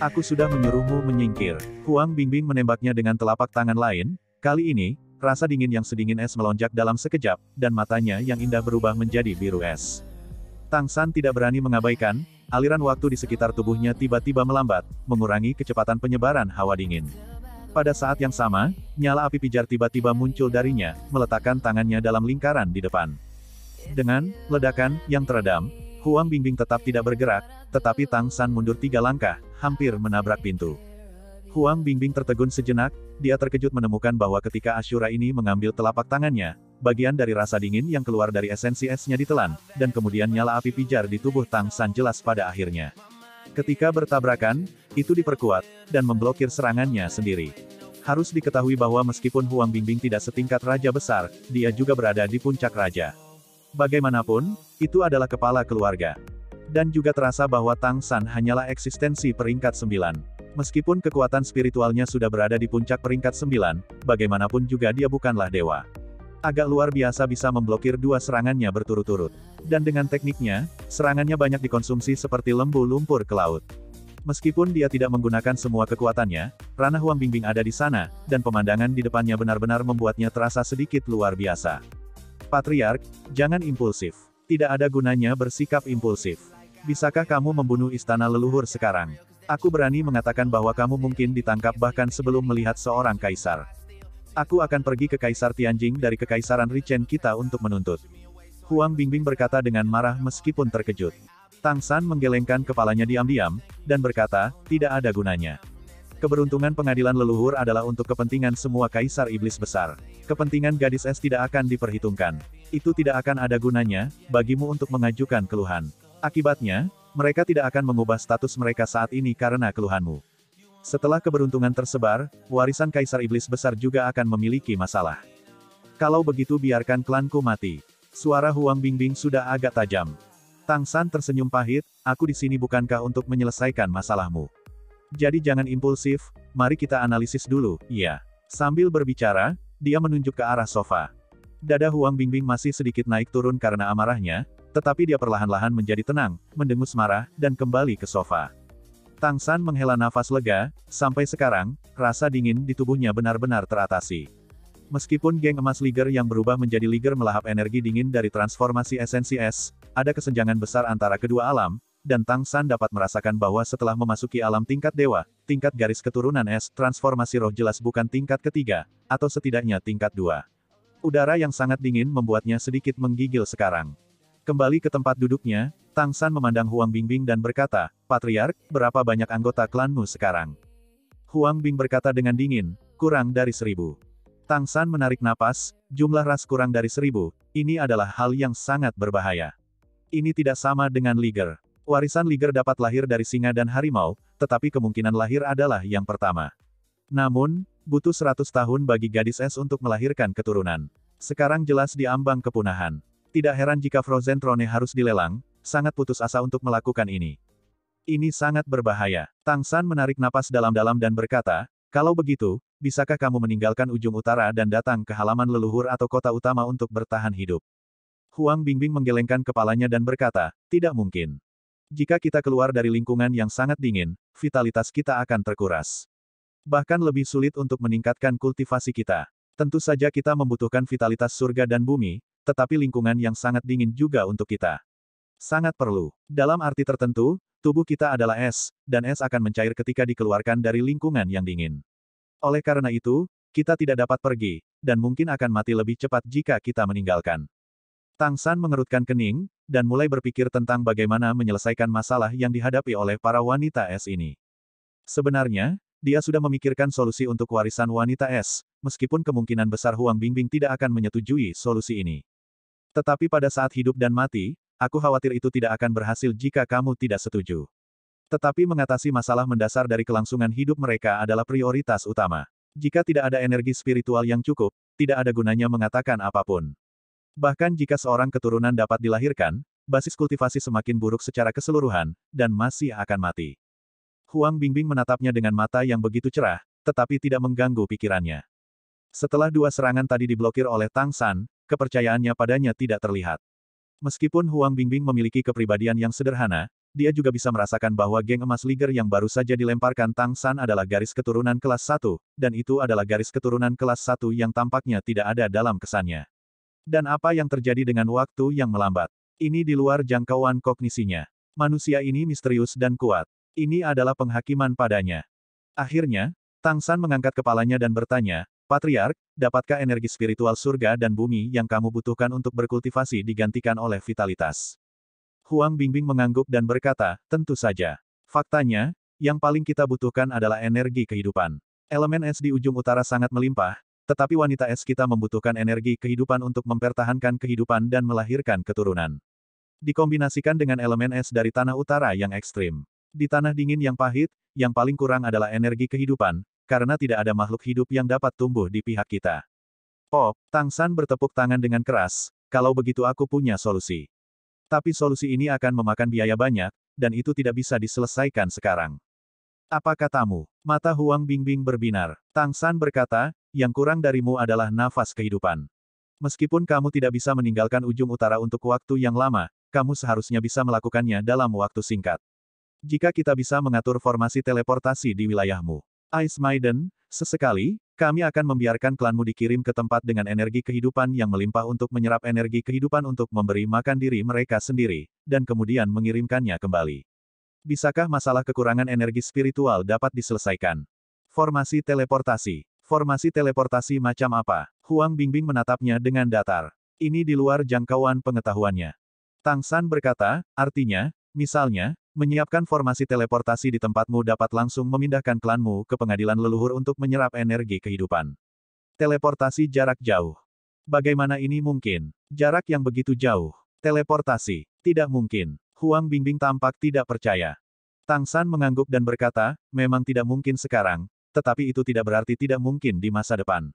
Aku sudah menyuruhmu menyingkir. Huang Bingbing menembaknya dengan telapak tangan lain, kali ini, rasa dingin yang sedingin es melonjak dalam sekejap, dan matanya yang indah berubah menjadi biru es. Tang San tidak berani mengabaikan, aliran waktu di sekitar tubuhnya tiba-tiba melambat, mengurangi kecepatan penyebaran hawa dingin. Pada saat yang sama, nyala api pijar tiba-tiba muncul darinya, meletakkan tangannya dalam lingkaran di depan. Dengan ledakan yang teredam, Huang Bingbing tetap tidak bergerak, tetapi Tang San mundur tiga langkah, hampir menabrak pintu. Huang Bingbing tertegun sejenak, dia terkejut menemukan bahwa ketika Ashura ini mengambil telapak tangannya, bagian dari rasa dingin yang keluar dari esensi esnya ditelan, dan kemudian nyala api pijar di tubuh Tang San jelas pada akhirnya. Ketika bertabrakan, itu diperkuat, dan memblokir serangannya sendiri. Harus diketahui bahwa meskipun Huang Bingbing tidak setingkat raja besar, dia juga berada di puncak raja. Bagaimanapun, itu adalah kepala keluarga. Dan juga terasa bahwa Tang San hanyalah eksistensi peringkat sembilan. Meskipun kekuatan spiritualnya sudah berada di puncak peringkat sembilan, bagaimanapun juga dia bukanlah dewa. Agak luar biasa bisa memblokir dua serangannya berturut-turut. Dan dengan tekniknya, serangannya banyak dikonsumsi seperti lembu lumpur ke laut. Meskipun dia tidak menggunakan semua kekuatannya, ranah Huang Bingbing ada di sana, dan pemandangan di depannya benar-benar membuatnya terasa sedikit luar biasa. Patriark, jangan impulsif. Tidak ada gunanya bersikap impulsif. Bisakah kamu membunuh istana leluhur sekarang? Aku berani mengatakan bahwa kamu mungkin ditangkap bahkan sebelum melihat seorang kaisar. Aku akan pergi ke Kaisar Tianjing dari Kekaisaran Richen kita untuk menuntut. Huang Bingbing berkata dengan marah meskipun terkejut. Tang San menggelengkan kepalanya diam-diam, dan berkata, tidak ada gunanya. Keberuntungan pengadilan leluhur adalah untuk kepentingan semua kaisar iblis besar. Kepentingan gadis es tidak akan diperhitungkan. Itu tidak akan ada gunanya, bagimu untuk mengajukan keluhan. Akibatnya, mereka tidak akan mengubah status mereka saat ini karena keluhanmu. Setelah keberuntungan tersebar, warisan kaisar iblis besar juga akan memiliki masalah. Kalau begitu biarkan klanku mati. Suara Huang Bingbing sudah agak tajam. Tang San tersenyum pahit, aku di sini bukankah untuk menyelesaikan masalahmu? Jadi jangan impulsif, mari kita analisis dulu, ya. Sambil berbicara, dia menunjuk ke arah sofa. Dada Huang Bingbing masih sedikit naik turun karena amarahnya, tetapi dia perlahan-lahan menjadi tenang, mendengus marah, dan kembali ke sofa. Tang San menghela nafas lega, sampai sekarang, rasa dingin di tubuhnya benar-benar teratasi. Meskipun geng emas Liger yang berubah menjadi Liger melahap energi dingin dari transformasi esensi es, ada kesenjangan besar antara kedua alam, dan Tang San dapat merasakan bahwa setelah memasuki alam tingkat dewa, tingkat garis keturunan es, transformasi roh jelas bukan tingkat ketiga, atau setidaknya tingkat dua. Udara yang sangat dingin membuatnya sedikit menggigil sekarang. Kembali ke tempat duduknya, Tang San memandang Huang Bingbing dan berkata, Patriark, berapa banyak anggota klanmu sekarang? Huang Bing berkata dengan dingin, kurang dari seribu. Tang San menarik napas, jumlah ras kurang dari seribu, ini adalah hal yang sangat berbahaya. Ini tidak sama dengan Liger. Warisan Liger dapat lahir dari singa dan harimau, tetapi kemungkinan lahir adalah yang pertama. Namun, butuh 100 tahun bagi gadis es untuk melahirkan keturunan. Sekarang jelas di ambang kepunahan. Tidak heran jika Frozen Throne harus dilelang, sangat putus asa untuk melakukan ini. Ini sangat berbahaya. Tang San menarik napas dalam-dalam dan berkata, kalau begitu, bisakah kamu meninggalkan ujung utara dan datang ke halaman leluhur atau kota utama untuk bertahan hidup? Huang Bingbing menggelengkan kepalanya dan berkata, tidak mungkin. Jika kita keluar dari lingkungan yang sangat dingin, vitalitas kita akan terkuras. Bahkan lebih sulit untuk meningkatkan kultivasi kita. Tentu saja kita membutuhkan vitalitas surga dan bumi, tetapi lingkungan yang sangat dingin juga untuk kita. Sangat perlu. Dalam arti tertentu, tubuh kita adalah es, dan es akan mencair ketika dikeluarkan dari lingkungan yang dingin. Oleh karena itu, kita tidak dapat pergi, dan mungkin akan mati lebih cepat jika kita meninggalkan. Tang San mengerutkan kening, dan mulai berpikir tentang bagaimana menyelesaikan masalah yang dihadapi oleh para wanita es ini. Sebenarnya, dia sudah memikirkan solusi untuk warisan wanita es, meskipun kemungkinan besar Huang Bingbing tidak akan menyetujui solusi ini. Tetapi pada saat hidup dan mati, aku khawatir itu tidak akan berhasil jika kamu tidak setuju. Tetapi mengatasi masalah mendasar dari kelangsungan hidup mereka adalah prioritas utama. Jika tidak ada energi spiritual yang cukup, tidak ada gunanya mengatakan apapun. Bahkan jika seorang keturunan dapat dilahirkan, basis kultivasi semakin buruk secara keseluruhan, dan masih akan mati. Huang Bingbing menatapnya dengan mata yang begitu cerah, tetapi tidak mengganggu pikirannya. Setelah dua serangan tadi diblokir oleh Tang San, kepercayaannya padanya tidak terlihat. Meskipun Huang Bingbing memiliki kepribadian yang sederhana, dia juga bisa merasakan bahwa geng emas Liger yang baru saja dilemparkan Tang San adalah garis keturunan kelas 1, dan itu adalah garis keturunan kelas 1 yang tampaknya tidak ada dalam kesannya. Dan apa yang terjadi dengan waktu yang melambat? Ini di luar jangkauan kognisinya. Manusia ini misterius dan kuat. Ini adalah penghakiman padanya. Akhirnya, Tang San mengangkat kepalanya dan bertanya, Patriark, dapatkah energi spiritual surga dan bumi yang kamu butuhkan untuk berkultivasi digantikan oleh vitalitas? Huang Bingbing mengangguk dan berkata, tentu saja. Faktanya, yang paling kita butuhkan adalah energi kehidupan. Elemen es di ujung utara sangat melimpah, tetapi wanita es kita membutuhkan energi kehidupan untuk mempertahankan kehidupan dan melahirkan keturunan. Dikombinasikan dengan elemen es dari tanah utara yang ekstrim. Di tanah dingin yang pahit, yang paling kurang adalah energi kehidupan, karena tidak ada makhluk hidup yang dapat tumbuh di pihak kita. Oh, Tang San bertepuk tangan dengan keras, kalau begitu aku punya solusi. Tapi solusi ini akan memakan biaya banyak, dan itu tidak bisa diselesaikan sekarang. Apa katamu? Mata Huang Bingbing berbinar. Tang San berkata, yang kurang darimu adalah nafas kehidupan. Meskipun kamu tidak bisa meninggalkan ujung utara untuk waktu yang lama, kamu seharusnya bisa melakukannya dalam waktu singkat. Jika kita bisa mengatur formasi teleportasi di wilayahmu. Ice Maiden, sesekali, kami akan membiarkan klanmu dikirim ke tempat dengan energi kehidupan yang melimpah untuk menyerap energi kehidupan untuk memberi makan diri mereka sendiri, dan kemudian mengirimkannya kembali. Bisakah masalah kekurangan energi spiritual dapat diselesaikan? Formasi teleportasi Formasi teleportasi macam apa? Huang Bingbing menatapnya dengan datar. Ini di luar jangkauan pengetahuannya. Tang San berkata, artinya, misalnya, menyiapkan formasi teleportasi di tempatmu dapat langsung memindahkan klanmu ke pengadilan leluhur untuk menyerap energi kehidupan. Teleportasi jarak jauh. Bagaimana ini mungkin? Jarak yang begitu jauh. Teleportasi. Tidak mungkin. Huang Bingbing tampak tidak percaya. Tang San mengangguk dan berkata, memang tidak mungkin sekarang, tetapi itu tidak berarti tidak mungkin di masa depan.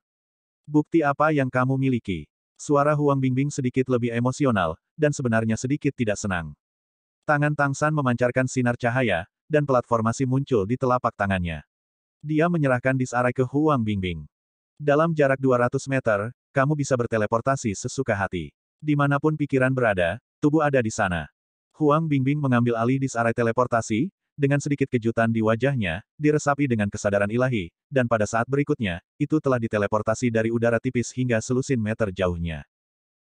Bukti apa yang kamu miliki? Suara Huang Bingbing sedikit lebih emosional, dan sebenarnya sedikit tidak senang. Tangan Tang San memancarkan sinar cahaya, dan platformasi muncul di telapak tangannya. Dia menyerahkan disarai ke Huang Bingbing. Dalam jarak 200 meter, kamu bisa berteleportasi sesuka hati. Dimanapun pikiran berada, tubuh ada di sana. Huang Bingbing mengambil alih disarai teleportasi, dengan sedikit kejutan di wajahnya, diresapi dengan kesadaran ilahi, dan pada saat berikutnya, itu telah diteleportasi dari udara tipis hingga selusin meter jauhnya.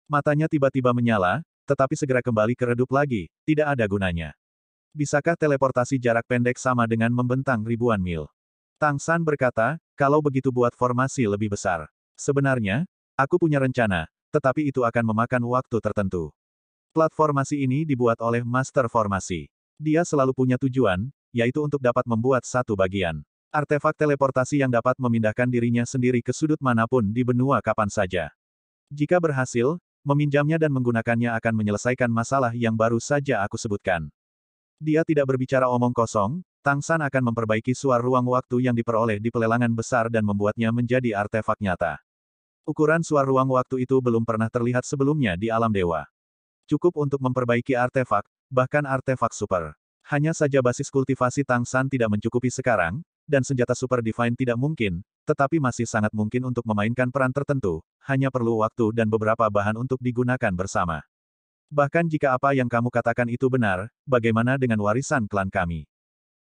Matanya tiba-tiba menyala, tetapi segera kembali ke redup lagi, tidak ada gunanya. Bisakah teleportasi jarak pendek sama dengan membentang ribuan mil? Tang San berkata, kalau begitu buat formasi lebih besar. Sebenarnya, aku punya rencana, tetapi itu akan memakan waktu tertentu. Platformasi ini dibuat oleh Master Formasi. Dia selalu punya tujuan, yaitu untuk dapat membuat satu bagian. Artefak teleportasi yang dapat memindahkan dirinya sendiri ke sudut manapun di benua kapan saja. Jika berhasil, meminjamnya dan menggunakannya akan menyelesaikan masalah yang baru saja aku sebutkan. Dia tidak berbicara omong kosong, Tang San akan memperbaiki suar ruang waktu yang diperoleh di pelelangan besar dan membuatnya menjadi artefak nyata. Ukuran suar ruang waktu itu belum pernah terlihat sebelumnya di alam dewa. Cukup untuk memperbaiki artefak, bahkan artefak super. Hanya saja basis kultivasi Tang San tidak mencukupi sekarang, dan senjata super divine tidak mungkin, tetapi masih sangat mungkin untuk memainkan peran tertentu, hanya perlu waktu dan beberapa bahan untuk digunakan bersama. Bahkan jika apa yang kamu katakan itu benar, bagaimana dengan warisan klan kami?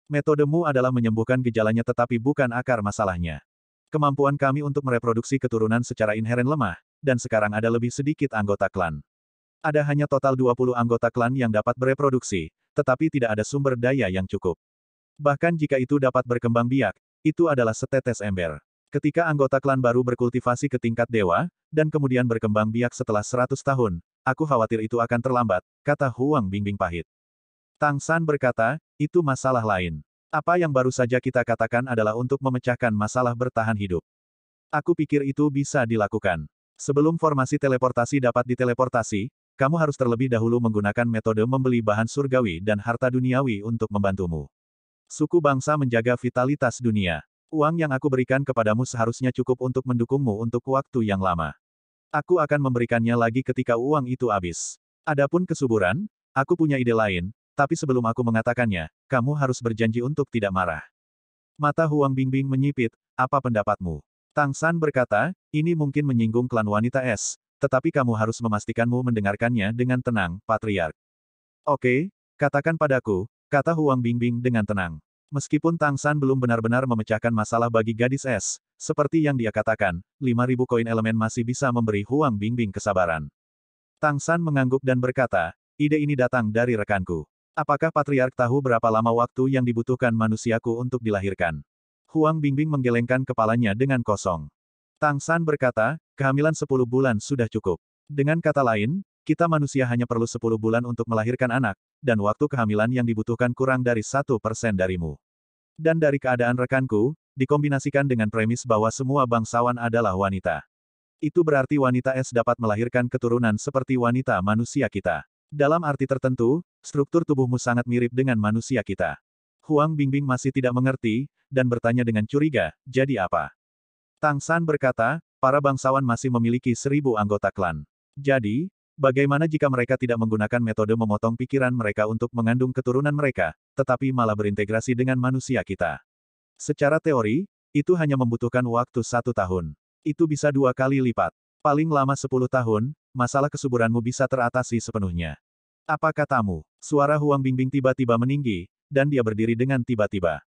Metodemu adalah menyembuhkan gejalanya tetapi bukan akar masalahnya. Kemampuan kami untuk mereproduksi keturunan secara inheren lemah, dan sekarang ada lebih sedikit anggota klan. Ada hanya total 20 anggota klan yang dapat bereproduksi, tetapi tidak ada sumber daya yang cukup. Bahkan jika itu dapat berkembang biak, itu adalah setetes ember. Ketika anggota klan baru berkultivasi ke tingkat dewa, dan kemudian berkembang biak setelah 100 tahun, aku khawatir itu akan terlambat, kata Huang Bingbing pahit. Tang San berkata, itu masalah lain. Apa yang baru saja kita katakan adalah untuk memecahkan masalah bertahan hidup. Aku pikir itu bisa dilakukan. Sebelum formasi teleportasi dapat diteleportasi, kamu harus terlebih dahulu menggunakan metode membeli bahan surgawi dan harta duniawi untuk membantumu. Suku bangsa menjaga vitalitas dunia. Uang yang aku berikan kepadamu seharusnya cukup untuk mendukungmu untuk waktu yang lama. Aku akan memberikannya lagi ketika uang itu habis. Adapun kesuburan, aku punya ide lain, tapi sebelum aku mengatakannya, kamu harus berjanji untuk tidak marah. Mata Huang Bingbing menyipit, apa pendapatmu? Tang San berkata, ini mungkin menyinggung klan wanita es, tetapi kamu harus memastikanmu mendengarkannya dengan tenang, Patriark. Oke, katakan padaku, kata Huang Bingbing dengan tenang. Meskipun Tang San belum benar-benar memecahkan masalah bagi gadis es, seperti yang dia katakan, 5.000 koin elemen masih bisa memberi Huang Bingbing kesabaran. Tang San mengangguk dan berkata, ide ini datang dari rekanku. Apakah Patriark tahu berapa lama waktu yang dibutuhkan manusiaku untuk dilahirkan? Huang Bingbing menggelengkan kepalanya dengan kosong. Tang San berkata, kehamilan 10 bulan sudah cukup. Dengan kata lain, kita manusia hanya perlu 10 bulan untuk melahirkan anak, dan waktu kehamilan yang dibutuhkan kurang dari satu persen darimu. Dan dari keadaan rekanku, dikombinasikan dengan premis bahwa semua bangsawan adalah wanita. Itu berarti wanita es dapat melahirkan keturunan seperti wanita manusia kita. Dalam arti tertentu, struktur tubuhmu sangat mirip dengan manusia kita. Huang Bingbing masih tidak mengerti, dan bertanya dengan curiga, jadi apa? Tang San berkata, para bangsawan masih memiliki seribu anggota klan. Jadi, bagaimana jika mereka tidak menggunakan metode memotong pikiran mereka untuk mengandung keturunan mereka, tetapi malah berintegrasi dengan manusia kita? Secara teori, itu hanya membutuhkan waktu satu tahun. Itu bisa dua kali lipat. Paling lama sepuluh tahun, masalah kesuburanmu bisa teratasi sepenuhnya. Apa katamu? Suara Huang Bingbing tiba-tiba meninggi, dan dia berdiri dengan tiba-tiba.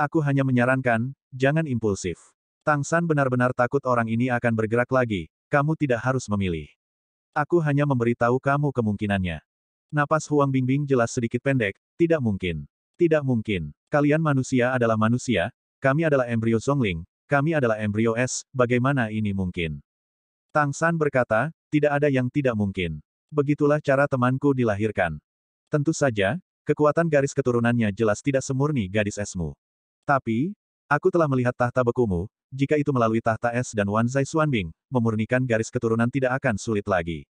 Aku hanya menyarankan, jangan impulsif. Tang San benar-benar takut orang ini akan bergerak lagi, kamu tidak harus memilih. Aku hanya memberitahu kamu kemungkinannya. Napas Huang Bingbing jelas sedikit pendek, tidak mungkin. Tidak mungkin. Kalian manusia adalah manusia, kami adalah embrio Songling. kami adalah embrio es, bagaimana ini mungkin? Tang San berkata, tidak ada yang tidak mungkin. Begitulah cara temanku dilahirkan. Tentu saja, kekuatan garis keturunannya jelas tidak semurni gadis esmu. Tapi, Aku telah melihat tahta bekumu, jika itu melalui tahta es dan Wanzai Xuanbing, memurnikan garis keturunan tidak akan sulit lagi.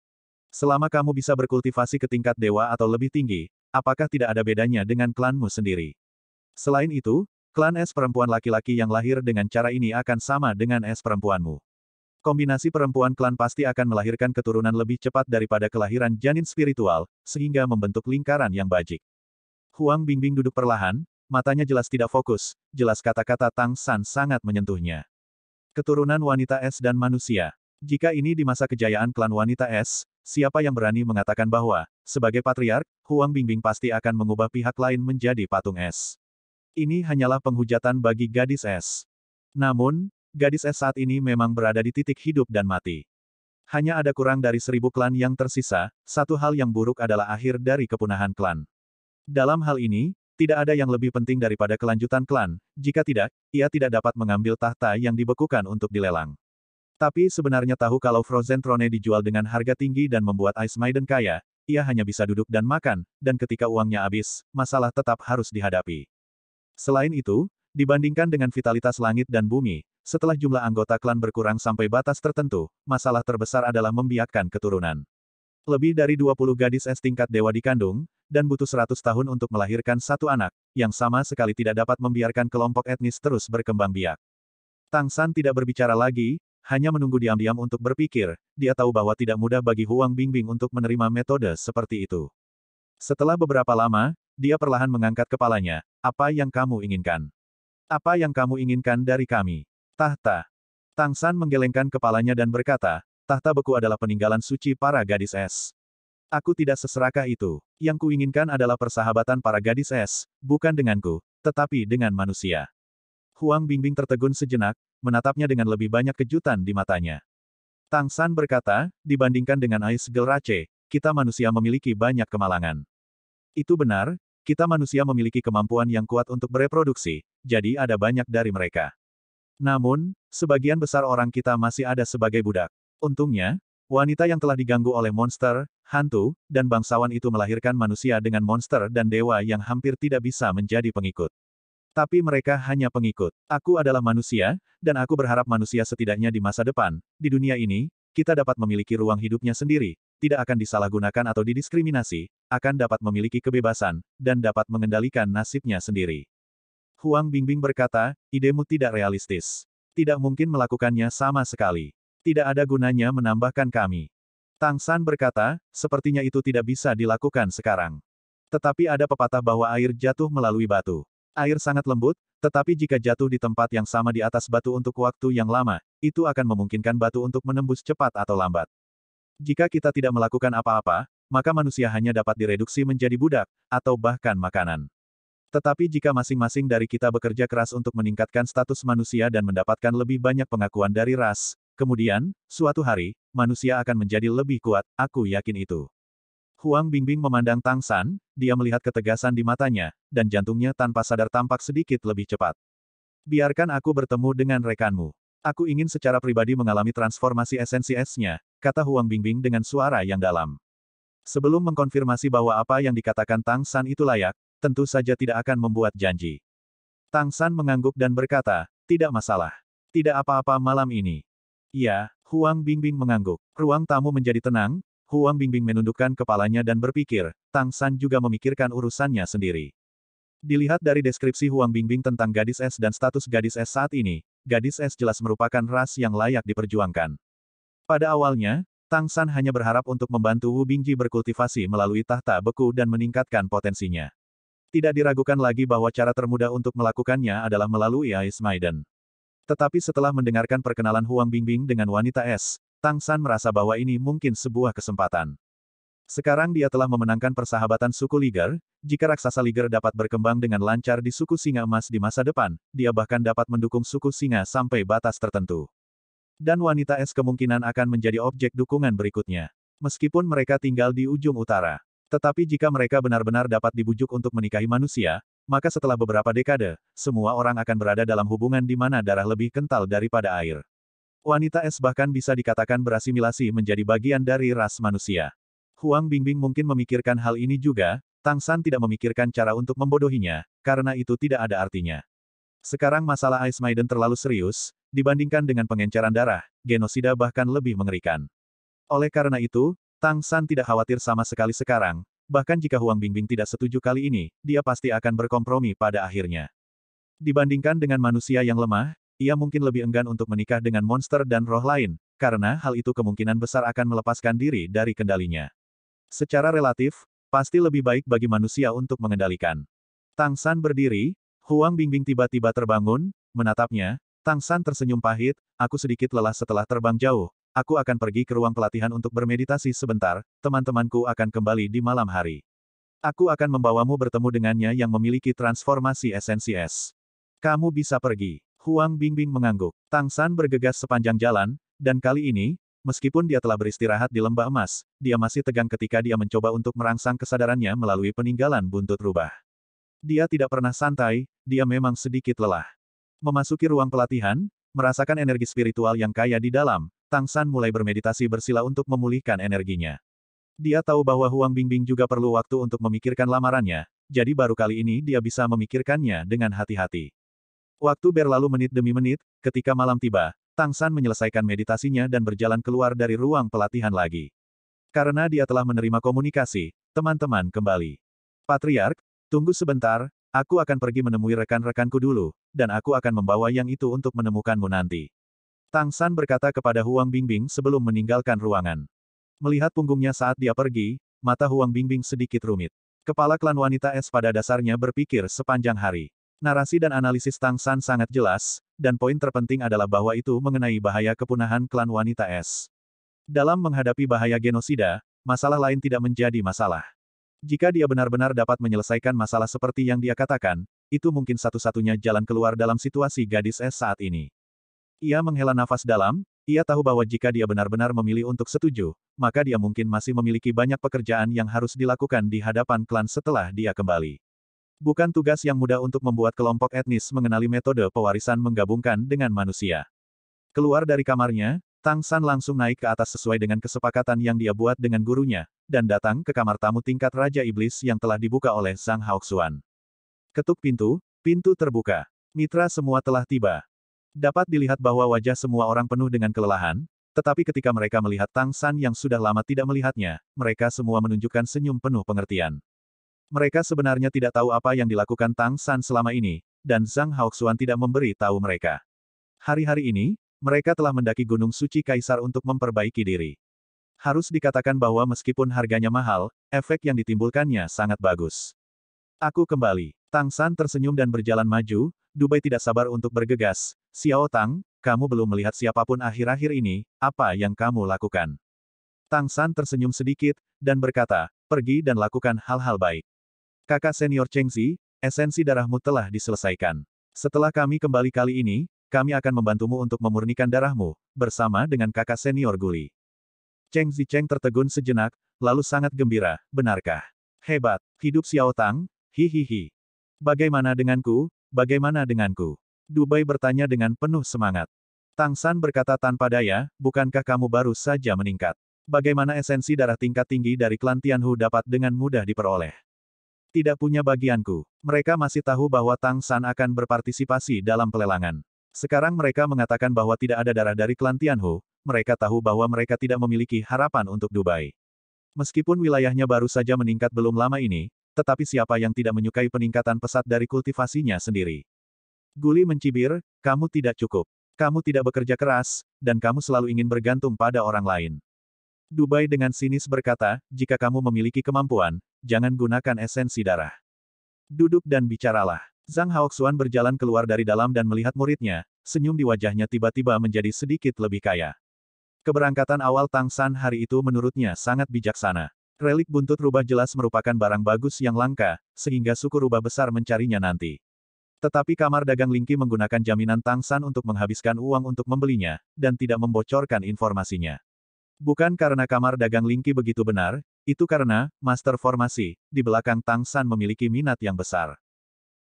Selama kamu bisa berkultivasi ke tingkat dewa atau lebih tinggi, apakah tidak ada bedanya dengan klanmu sendiri? Selain itu, klan es perempuan laki-laki yang lahir dengan cara ini akan sama dengan es perempuanmu. Kombinasi perempuan klan pasti akan melahirkan keturunan lebih cepat daripada kelahiran janin spiritual, sehingga membentuk lingkaran yang bajik. Huang Bingbing duduk perlahan, matanya jelas tidak fokus, jelas kata-kata Tang San sangat menyentuhnya. Keturunan wanita es dan manusia. Jika ini di masa kejayaan klan wanita es, siapa yang berani mengatakan bahwa, sebagai patriark, Huang Bingbing pasti akan mengubah pihak lain menjadi patung es. Ini hanyalah penghujatan bagi gadis es. Namun, gadis es saat ini memang berada di titik hidup dan mati. Hanya ada kurang dari seribu klan yang tersisa, satu hal yang buruk adalah akhir dari kepunahan klan. Dalam hal ini, tidak ada yang lebih penting daripada kelanjutan klan, jika tidak, ia tidak dapat mengambil tahta yang dibekukan untuk dilelang. Tapi sebenarnya tahu kalau Frozen Throne dijual dengan harga tinggi dan membuat Ice Maiden kaya, ia hanya bisa duduk dan makan, dan ketika uangnya habis, masalah tetap harus dihadapi. Selain itu, dibandingkan dengan vitalitas langit dan bumi, setelah jumlah anggota klan berkurang sampai batas tertentu, masalah terbesar adalah membiakkan keturunan. Lebih dari 20 gadis S tingkat dewa dikandung, dan butuh 100 tahun untuk melahirkan satu anak, yang sama sekali tidak dapat membiarkan kelompok etnis terus berkembang biak. Tang San tidak berbicara lagi, hanya menunggu diam-diam untuk berpikir, dia tahu bahwa tidak mudah bagi Huang Bingbing untuk menerima metode seperti itu. Setelah beberapa lama, dia perlahan mengangkat kepalanya, apa yang kamu inginkan? Apa yang kamu inginkan dari kami? Tahta. Tang San menggelengkan kepalanya dan berkata, tahta beku adalah peninggalan suci para gadis es. Aku tidak seserakah itu. Yang kuinginkan adalah persahabatan para gadis es, bukan denganku, tetapi dengan manusia. Huang Bingbing tertegun sejenak, menatapnya dengan lebih banyak kejutan di matanya. Tang San berkata, dibandingkan dengan Ais Gelrace, kita manusia memiliki banyak kemalangan. Itu benar, kita manusia memiliki kemampuan yang kuat untuk bereproduksi, jadi ada banyak dari mereka. Namun, sebagian besar orang kita masih ada sebagai budak. Untungnya, wanita yang telah diganggu oleh monster, hantu, dan bangsawan itu melahirkan manusia dengan monster dan dewa yang hampir tidak bisa menjadi pengikut. Tapi mereka hanya pengikut. Aku adalah manusia, dan aku berharap manusia setidaknya di masa depan, di dunia ini, kita dapat memiliki ruang hidupnya sendiri, tidak akan disalahgunakan atau didiskriminasi, akan dapat memiliki kebebasan, dan dapat mengendalikan nasibnya sendiri. Huang Bingbing berkata, idemu tidak realistis. Tidak mungkin melakukannya sama sekali. Tidak ada gunanya menambahkan kami. Tang San berkata, sepertinya itu tidak bisa dilakukan sekarang. Tetapi ada pepatah bahwa air jatuh melalui batu. Air sangat lembut, tetapi jika jatuh di tempat yang sama di atas batu untuk waktu yang lama, itu akan memungkinkan batu untuk menembus cepat atau lambat. Jika kita tidak melakukan apa-apa, maka manusia hanya dapat direduksi menjadi budak, atau bahkan makanan. Tetapi jika masing-masing dari kita bekerja keras untuk meningkatkan status manusia dan mendapatkan lebih banyak pengakuan dari ras, Kemudian, suatu hari, manusia akan menjadi lebih kuat, aku yakin itu. Huang Bingbing memandang Tang San, dia melihat ketegasan di matanya, dan jantungnya tanpa sadar tampak sedikit lebih cepat. Biarkan aku bertemu dengan rekanmu. Aku ingin secara pribadi mengalami transformasi esensi esnya, kata Huang Bingbing dengan suara yang dalam. Sebelum mengkonfirmasi bahwa apa yang dikatakan Tang San itu layak, tentu saja tidak akan membuat janji. Tang San mengangguk dan berkata, tidak masalah. Tidak apa-apa malam ini. Iya, Huang Bingbing mengangguk. Ruang tamu menjadi tenang, Huang Bingbing menundukkan kepalanya dan berpikir, Tang San juga memikirkan urusannya sendiri. Dilihat dari deskripsi Huang Bingbing tentang gadis es dan status gadis es saat ini, gadis es jelas merupakan ras yang layak diperjuangkan. Pada awalnya, Tang San hanya berharap untuk membantu Wu Bingji berkultivasi melalui tahta beku dan meningkatkan potensinya. Tidak diragukan lagi bahwa cara termudah untuk melakukannya adalah melalui Ice Maiden. Tetapi setelah mendengarkan perkenalan Huang Bingbing dengan wanita es, Tang San merasa bahwa ini mungkin sebuah kesempatan. Sekarang dia telah memenangkan persahabatan suku Liger, jika raksasa Liger dapat berkembang dengan lancar di suku singa emas di masa depan, dia bahkan dapat mendukung suku singa sampai batas tertentu. Dan wanita es kemungkinan akan menjadi objek dukungan berikutnya. Meskipun mereka tinggal di ujung utara. Tetapi jika mereka benar-benar dapat dibujuk untuk menikahi manusia, maka setelah beberapa dekade, semua orang akan berada dalam hubungan di mana darah lebih kental daripada air. Wanita es bahkan bisa dikatakan berasimilasi menjadi bagian dari ras manusia. Huang Bingbing mungkin memikirkan hal ini juga, Tang San tidak memikirkan cara untuk membodohinya, karena itu tidak ada artinya. Sekarang masalah Ice Maiden terlalu serius, dibandingkan dengan pengencaran darah, genosida bahkan lebih mengerikan. Oleh karena itu, Tang San tidak khawatir sama sekali sekarang, bahkan jika Huang Bingbing tidak setuju kali ini, dia pasti akan berkompromi pada akhirnya. Dibandingkan dengan manusia yang lemah, ia mungkin lebih enggan untuk menikah dengan monster dan roh lain, karena hal itu kemungkinan besar akan melepaskan diri dari kendalinya. Secara relatif, pasti lebih baik bagi manusia untuk mengendalikan. Tang San berdiri, Huang Bingbing tiba-tiba terbangun, menatapnya, Tang San tersenyum pahit, aku sedikit lelah setelah terbang jauh, aku akan pergi ke ruang pelatihan untuk bermeditasi sebentar, teman-temanku akan kembali di malam hari. Aku akan membawamu bertemu dengannya yang memiliki transformasi esensi es. Kamu bisa pergi. Huang Bingbing mengangguk. Tang San bergegas sepanjang jalan, dan kali ini, meskipun dia telah beristirahat di lembah emas, dia masih tegang ketika dia mencoba untuk merangsang kesadarannya melalui peninggalan buntut rubah. Dia tidak pernah santai, dia memang sedikit lelah. Memasuki ruang pelatihan, merasakan energi spiritual yang kaya di dalam, Tang San mulai bermeditasi bersila untuk memulihkan energinya. Dia tahu bahwa Huang Bingbing juga perlu waktu untuk memikirkan lamarannya, jadi baru kali ini dia bisa memikirkannya dengan hati-hati. Waktu berlalu menit demi menit, ketika malam tiba, Tang San menyelesaikan meditasinya dan berjalan keluar dari ruang pelatihan lagi. Karena dia telah menerima komunikasi, teman-teman kembali. Patriark, tunggu sebentar, aku akan pergi menemui rekan-rekanku dulu, dan aku akan membawa yang itu untuk menemukanmu nanti. Tang San berkata kepada Huang Bingbing sebelum meninggalkan ruangan. Melihat punggungnya saat dia pergi, mata Huang Bingbing sedikit rumit. Kepala klan wanita es pada dasarnya berpikir sepanjang hari. Narasi dan analisis Tang San sangat jelas, dan poin terpenting adalah bahwa itu mengenai bahaya kepunahan klan wanita es. Dalam menghadapi bahaya genosida, masalah lain tidak menjadi masalah. Jika dia benar-benar dapat menyelesaikan masalah seperti yang dia katakan, itu mungkin satu-satunya jalan keluar dalam situasi gadis es saat ini. Ia menghela nafas dalam, ia tahu bahwa jika dia benar-benar memilih untuk setuju, maka dia mungkin masih memiliki banyak pekerjaan yang harus dilakukan di hadapan klan setelah dia kembali. Bukan tugas yang mudah untuk membuat kelompok etnis mengenali metode pewarisan menggabungkan dengan manusia. Keluar dari kamarnya, Tang San langsung naik ke atas sesuai dengan kesepakatan yang dia buat dengan gurunya, dan datang ke kamar tamu tingkat Raja Iblis yang telah dibuka oleh Zhang Haoxuan. Ketuk pintu, pintu terbuka. Mitra semua telah tiba. Dapat dilihat bahwa wajah semua orang penuh dengan kelelahan, tetapi ketika mereka melihat Tang San yang sudah lama tidak melihatnya, mereka semua menunjukkan senyum penuh pengertian. Mereka sebenarnya tidak tahu apa yang dilakukan Tang San selama ini, dan Zhang Haoxuan tidak memberi tahu mereka. Hari-hari ini, mereka telah mendaki Gunung Suci Kaisar untuk memperbaiki diri. Harus dikatakan bahwa meskipun harganya mahal, efek yang ditimbulkannya sangat bagus. Aku kembali. Tang San tersenyum dan berjalan maju, Dubai tidak sabar untuk bergegas, Xiao Tang, kamu belum melihat siapapun akhir-akhir ini, apa yang kamu lakukan? Tang San tersenyum sedikit, dan berkata, pergi dan lakukan hal-hal baik. Kakak senior Cheng Zi, esensi darahmu telah diselesaikan. Setelah kami kembali kali ini, kami akan membantumu untuk memurnikan darahmu, bersama dengan kakak senior Guli. Cheng Zi Cheng tertegun sejenak, lalu sangat gembira, benarkah? Hebat, hidup Xiao Tang, hihihi. Bagaimana denganku, bagaimana denganku? Dubai bertanya dengan penuh semangat. Tang San berkata tanpa daya, bukankah kamu baru saja meningkat? Bagaimana esensi darah tingkat tinggi dari klan Tianhu dapat dengan mudah diperoleh? Tidak punya bagianku. Mereka masih tahu bahwa Tang San akan berpartisipasi dalam pelelangan. Sekarang mereka mengatakan bahwa tidak ada darah dari klan Tianhu, mereka tahu bahwa mereka tidak memiliki harapan untuk Dubai. Meskipun wilayahnya baru saja meningkat belum lama ini, tetapi siapa yang tidak menyukai peningkatan pesat dari kultivasinya sendiri? Guli mencibir, kamu tidak cukup. Kamu tidak bekerja keras, dan kamu selalu ingin bergantung pada orang lain. Dubai dengan sinis berkata, jika kamu memiliki kemampuan, jangan gunakan esensi darah. Duduk dan bicaralah. Zhang Haoxuan berjalan keluar dari dalam dan melihat muridnya, senyum di wajahnya tiba-tiba menjadi sedikit lebih kaya. Keberangkatan awal Tang San hari itu menurutnya sangat bijaksana. Relik buntut rubah jelas merupakan barang bagus yang langka, sehingga suku rubah besar mencarinya nanti. Tetapi kamar dagang Lingki menggunakan jaminan Tang San untuk menghabiskan uang untuk membelinya, dan tidak membocorkan informasinya. Bukan karena kamar dagang Lingki begitu benar, itu karena, master formasi, di belakang Tang San memiliki minat yang besar.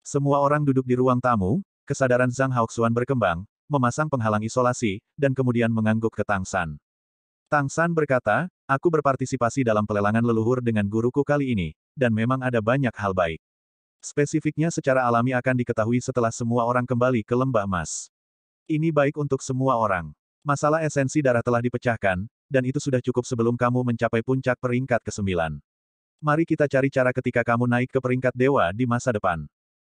Semua orang duduk di ruang tamu, kesadaran Zhang Haoxuan berkembang, memasang penghalang isolasi, dan kemudian mengangguk ke Tang San. Tang San berkata, aku berpartisipasi dalam pelelangan leluhur dengan guruku kali ini, dan memang ada banyak hal baik. Spesifiknya secara alami akan diketahui setelah semua orang kembali ke lembah emas. Ini baik untuk semua orang. Masalah esensi darah telah dipecahkan, dan itu sudah cukup sebelum kamu mencapai puncak peringkat ke-9. Mari kita cari cara ketika kamu naik ke peringkat dewa di masa depan.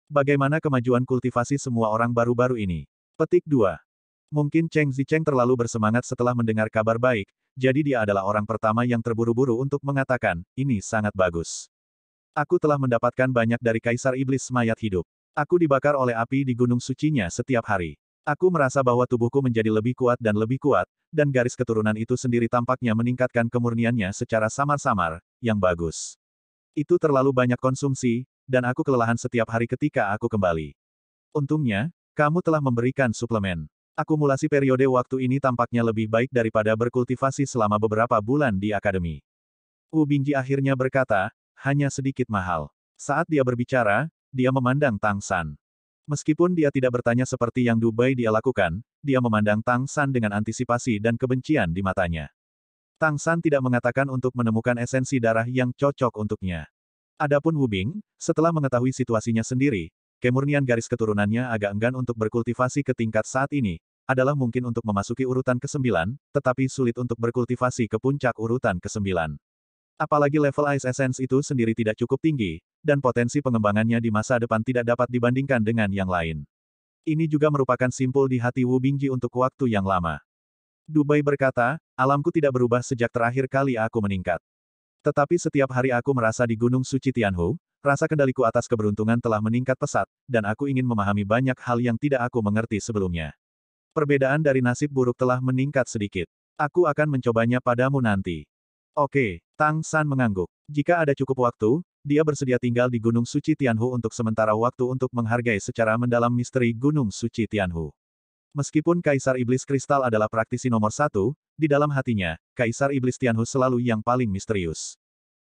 Bagaimana kemajuan kultivasi semua orang baru-baru ini? Petik 2. Mungkin Cheng Zicheng terlalu bersemangat setelah mendengar kabar baik, jadi dia adalah orang pertama yang terburu-buru untuk mengatakan, ini sangat bagus. Aku telah mendapatkan banyak dari Kaisar Iblis Mayat Hidup. Aku dibakar oleh api di gunung sucinya setiap hari. Aku merasa bahwa tubuhku menjadi lebih kuat dan lebih kuat, dan garis keturunan itu sendiri tampaknya meningkatkan kemurniannya secara samar-samar, yang bagus. Itu terlalu banyak konsumsi, dan aku kelelahan setiap hari ketika aku kembali. Untungnya, kamu telah memberikan suplemen. Akumulasi periode waktu ini tampaknya lebih baik daripada berkultivasi selama beberapa bulan di akademi. Wu Bingji akhirnya berkata, hanya sedikit mahal. Saat dia berbicara, dia memandang Tang San. Meskipun dia tidak bertanya seperti yang Dubai dia lakukan, dia memandang Tang San dengan antisipasi dan kebencian di matanya. Tang San tidak mengatakan untuk menemukan esensi darah yang cocok untuknya. Adapun Wu Bing, setelah mengetahui situasinya sendiri, kemurnian garis keturunannya agak enggan untuk berkultivasi ke tingkat saat ini, adalah mungkin untuk memasuki urutan ke-9, tetapi sulit untuk berkultivasi ke puncak urutan ke-9. Apalagi level Ice Essence itu sendiri tidak cukup tinggi, dan potensi pengembangannya di masa depan tidak dapat dibandingkan dengan yang lain. Ini juga merupakan simpul di hati Wu Bingji untuk waktu yang lama. Dubai berkata, alamku tidak berubah sejak terakhir kali aku meningkat. Tetapi setiap hari aku merasa di Gunung Suci Tianhu, rasa kendaliku atas keberuntungan telah meningkat pesat, dan aku ingin memahami banyak hal yang tidak aku mengerti sebelumnya. Perbedaan dari nasib buruk telah meningkat sedikit. Aku akan mencobanya padamu nanti. Oke, Tang San mengangguk. Jika ada cukup waktu, dia bersedia tinggal di Gunung Suci Tianhu untuk sementara waktu untuk menghargai secara mendalam misteri Gunung Suci Tianhu. Meskipun Kaisar Iblis Kristal adalah praktisi nomor satu, di dalam hatinya, Kaisar Iblis Tianhu selalu yang paling misterius.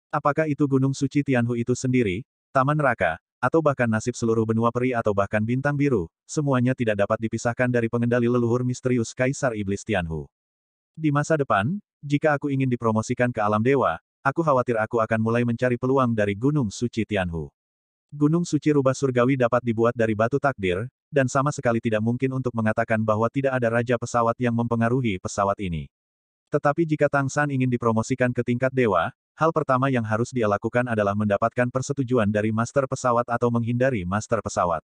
Apakah itu Gunung Suci Tianhu itu sendiri, Taman Raka, atau bahkan nasib seluruh benua peri atau bahkan bintang biru, semuanya tidak dapat dipisahkan dari pengendali leluhur misterius Kaisar Iblis Tianhu. Di masa depan, jika aku ingin dipromosikan ke alam dewa, aku khawatir aku akan mulai mencari peluang dari Gunung Suci Tianhu. Gunung Suci Rubah Surgawi dapat dibuat dari batu takdir, dan sama sekali tidak mungkin untuk mengatakan bahwa tidak ada raja pesawat yang mempengaruhi pesawat ini. Tetapi jika Tang San ingin dipromosikan ke tingkat dewa, hal pertama yang harus dia lakukan adalah mendapatkan persetujuan dari master pesawat atau menghindari master pesawat.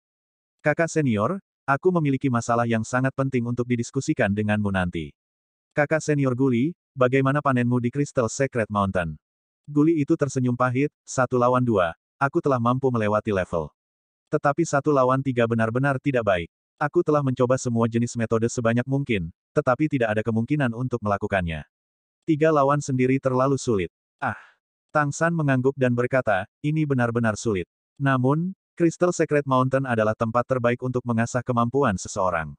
Kakak senior, aku memiliki masalah yang sangat penting untuk didiskusikan denganmu nanti. Kakak senior Guli, Bagaimana panenmu di Crystal Secret Mountain? Guli itu tersenyum pahit, satu lawan dua. Aku telah mampu melewati level. Tetapi satu lawan tiga benar-benar tidak baik. Aku telah mencoba semua jenis metode sebanyak mungkin, tetapi tidak ada kemungkinan untuk melakukannya. Tiga lawan sendiri terlalu sulit. Ah! Tang San mengangguk dan berkata, ini benar-benar sulit. Namun, Crystal Secret Mountain adalah tempat terbaik untuk mengasah kemampuan seseorang.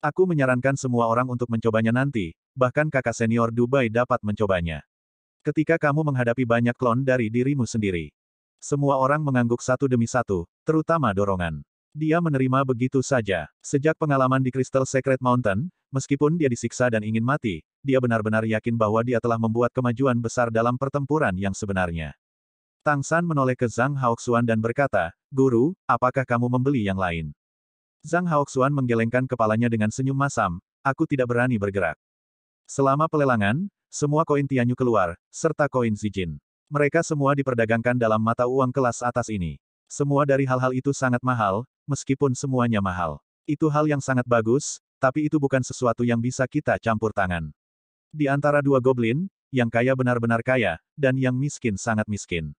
Aku menyarankan semua orang untuk mencobanya nanti, bahkan kakak senior Dubai dapat mencobanya. Ketika kamu menghadapi banyak klon dari dirimu sendiri. Semua orang mengangguk satu demi satu, terutama dorongan. Dia menerima begitu saja. Sejak pengalaman di Crystal Secret Mountain, meskipun dia disiksa dan ingin mati, dia benar-benar yakin bahwa dia telah membuat kemajuan besar dalam pertempuran yang sebenarnya. Tang San menoleh ke Zhang Haoxuan dan berkata, Guru, apakah kamu membeli yang lain? Zhang Haoxuan menggelengkan kepalanya dengan senyum masam, aku tidak berani bergerak. Selama pelelangan, semua koin Tianyu keluar, serta koin Zijin. Mereka semua diperdagangkan dalam mata uang kelas atas ini. Semua dari hal-hal itu sangat mahal, meskipun semuanya mahal. Itu hal yang sangat bagus, tapi itu bukan sesuatu yang bisa kita campur tangan. Di antara dua goblin, yang kaya benar-benar kaya, dan yang miskin sangat miskin.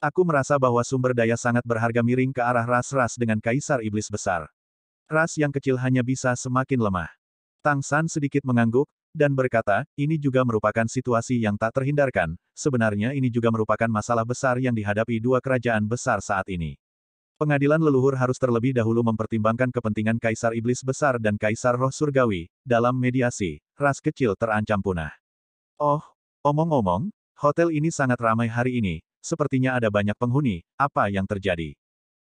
Aku merasa bahwa sumber daya sangat berharga miring ke arah ras-ras dengan kaisar iblis besar. Ras yang kecil hanya bisa semakin lemah. Tang San sedikit mengangguk, dan berkata, ini juga merupakan situasi yang tak terhindarkan, sebenarnya ini juga merupakan masalah besar yang dihadapi dua kerajaan besar saat ini. Pengadilan leluhur harus terlebih dahulu mempertimbangkan kepentingan Kaisar Iblis Besar dan Kaisar Roh Surgawi, dalam mediasi, ras kecil terancam punah. Oh, omong-omong, hotel ini sangat ramai hari ini, sepertinya ada banyak penghuni, apa yang terjadi?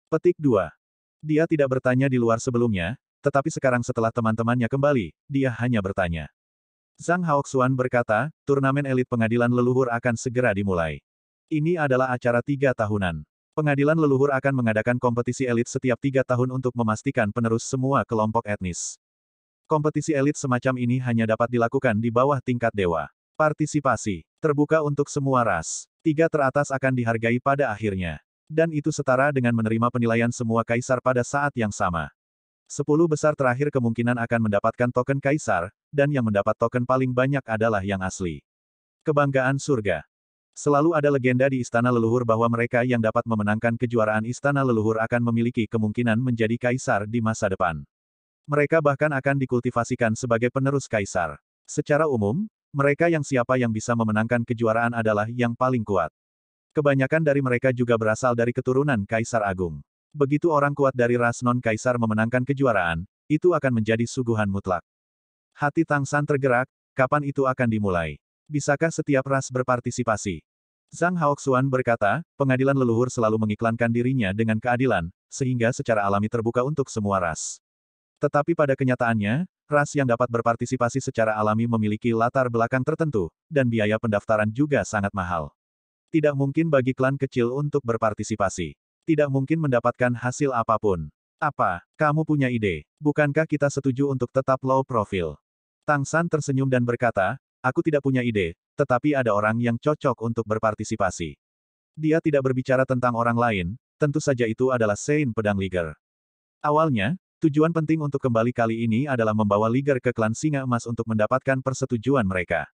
Petik 2. Dia tidak bertanya di luar sebelumnya, tetapi sekarang setelah teman-temannya kembali, dia hanya bertanya. Zhang Haoxuan berkata, turnamen elit pengadilan leluhur akan segera dimulai. Ini adalah acara tiga tahunan. Pengadilan leluhur akan mengadakan kompetisi elit setiap tiga tahun untuk memastikan penerus semua kelompok etnis. Kompetisi elit semacam ini hanya dapat dilakukan di bawah tingkat dewa. Partisipasi terbuka untuk semua ras. Tiga teratas akan dihargai pada akhirnya dan itu setara dengan menerima penilaian semua kaisar pada saat yang sama. Sepuluh besar terakhir kemungkinan akan mendapatkan token kaisar, dan yang mendapat token paling banyak adalah yang asli. Kebanggaan surga. Selalu ada legenda di istana leluhur bahwa mereka yang dapat memenangkan kejuaraan istana leluhur akan memiliki kemungkinan menjadi kaisar di masa depan. Mereka bahkan akan dikultivasikan sebagai penerus kaisar. Secara umum, mereka yang siapa yang bisa memenangkan kejuaraan adalah yang paling kuat. Kebanyakan dari mereka juga berasal dari keturunan Kaisar Agung. Begitu orang kuat dari ras non-kaisar memenangkan kejuaraan, itu akan menjadi suguhan mutlak. Hati Tang San tergerak, kapan itu akan dimulai? Bisakah setiap ras berpartisipasi? Zhang Haoxuan berkata, pengadilan leluhur selalu mengiklankan dirinya dengan keadilan, sehingga secara alami terbuka untuk semua ras. Tetapi pada kenyataannya, ras yang dapat berpartisipasi secara alami memiliki latar belakang tertentu, dan biaya pendaftaran juga sangat mahal. Tidak mungkin bagi klan kecil untuk berpartisipasi. Tidak mungkin mendapatkan hasil apapun. Apa, kamu punya ide? Bukankah kita setuju untuk tetap low profile? Tang San tersenyum dan berkata, aku tidak punya ide, tetapi ada orang yang cocok untuk berpartisipasi. Dia tidak berbicara tentang orang lain, tentu saja itu adalah Sein Pedang Liger. Awalnya, tujuan penting untuk kembali kali ini adalah membawa Liger ke klan Singa Emas untuk mendapatkan persetujuan mereka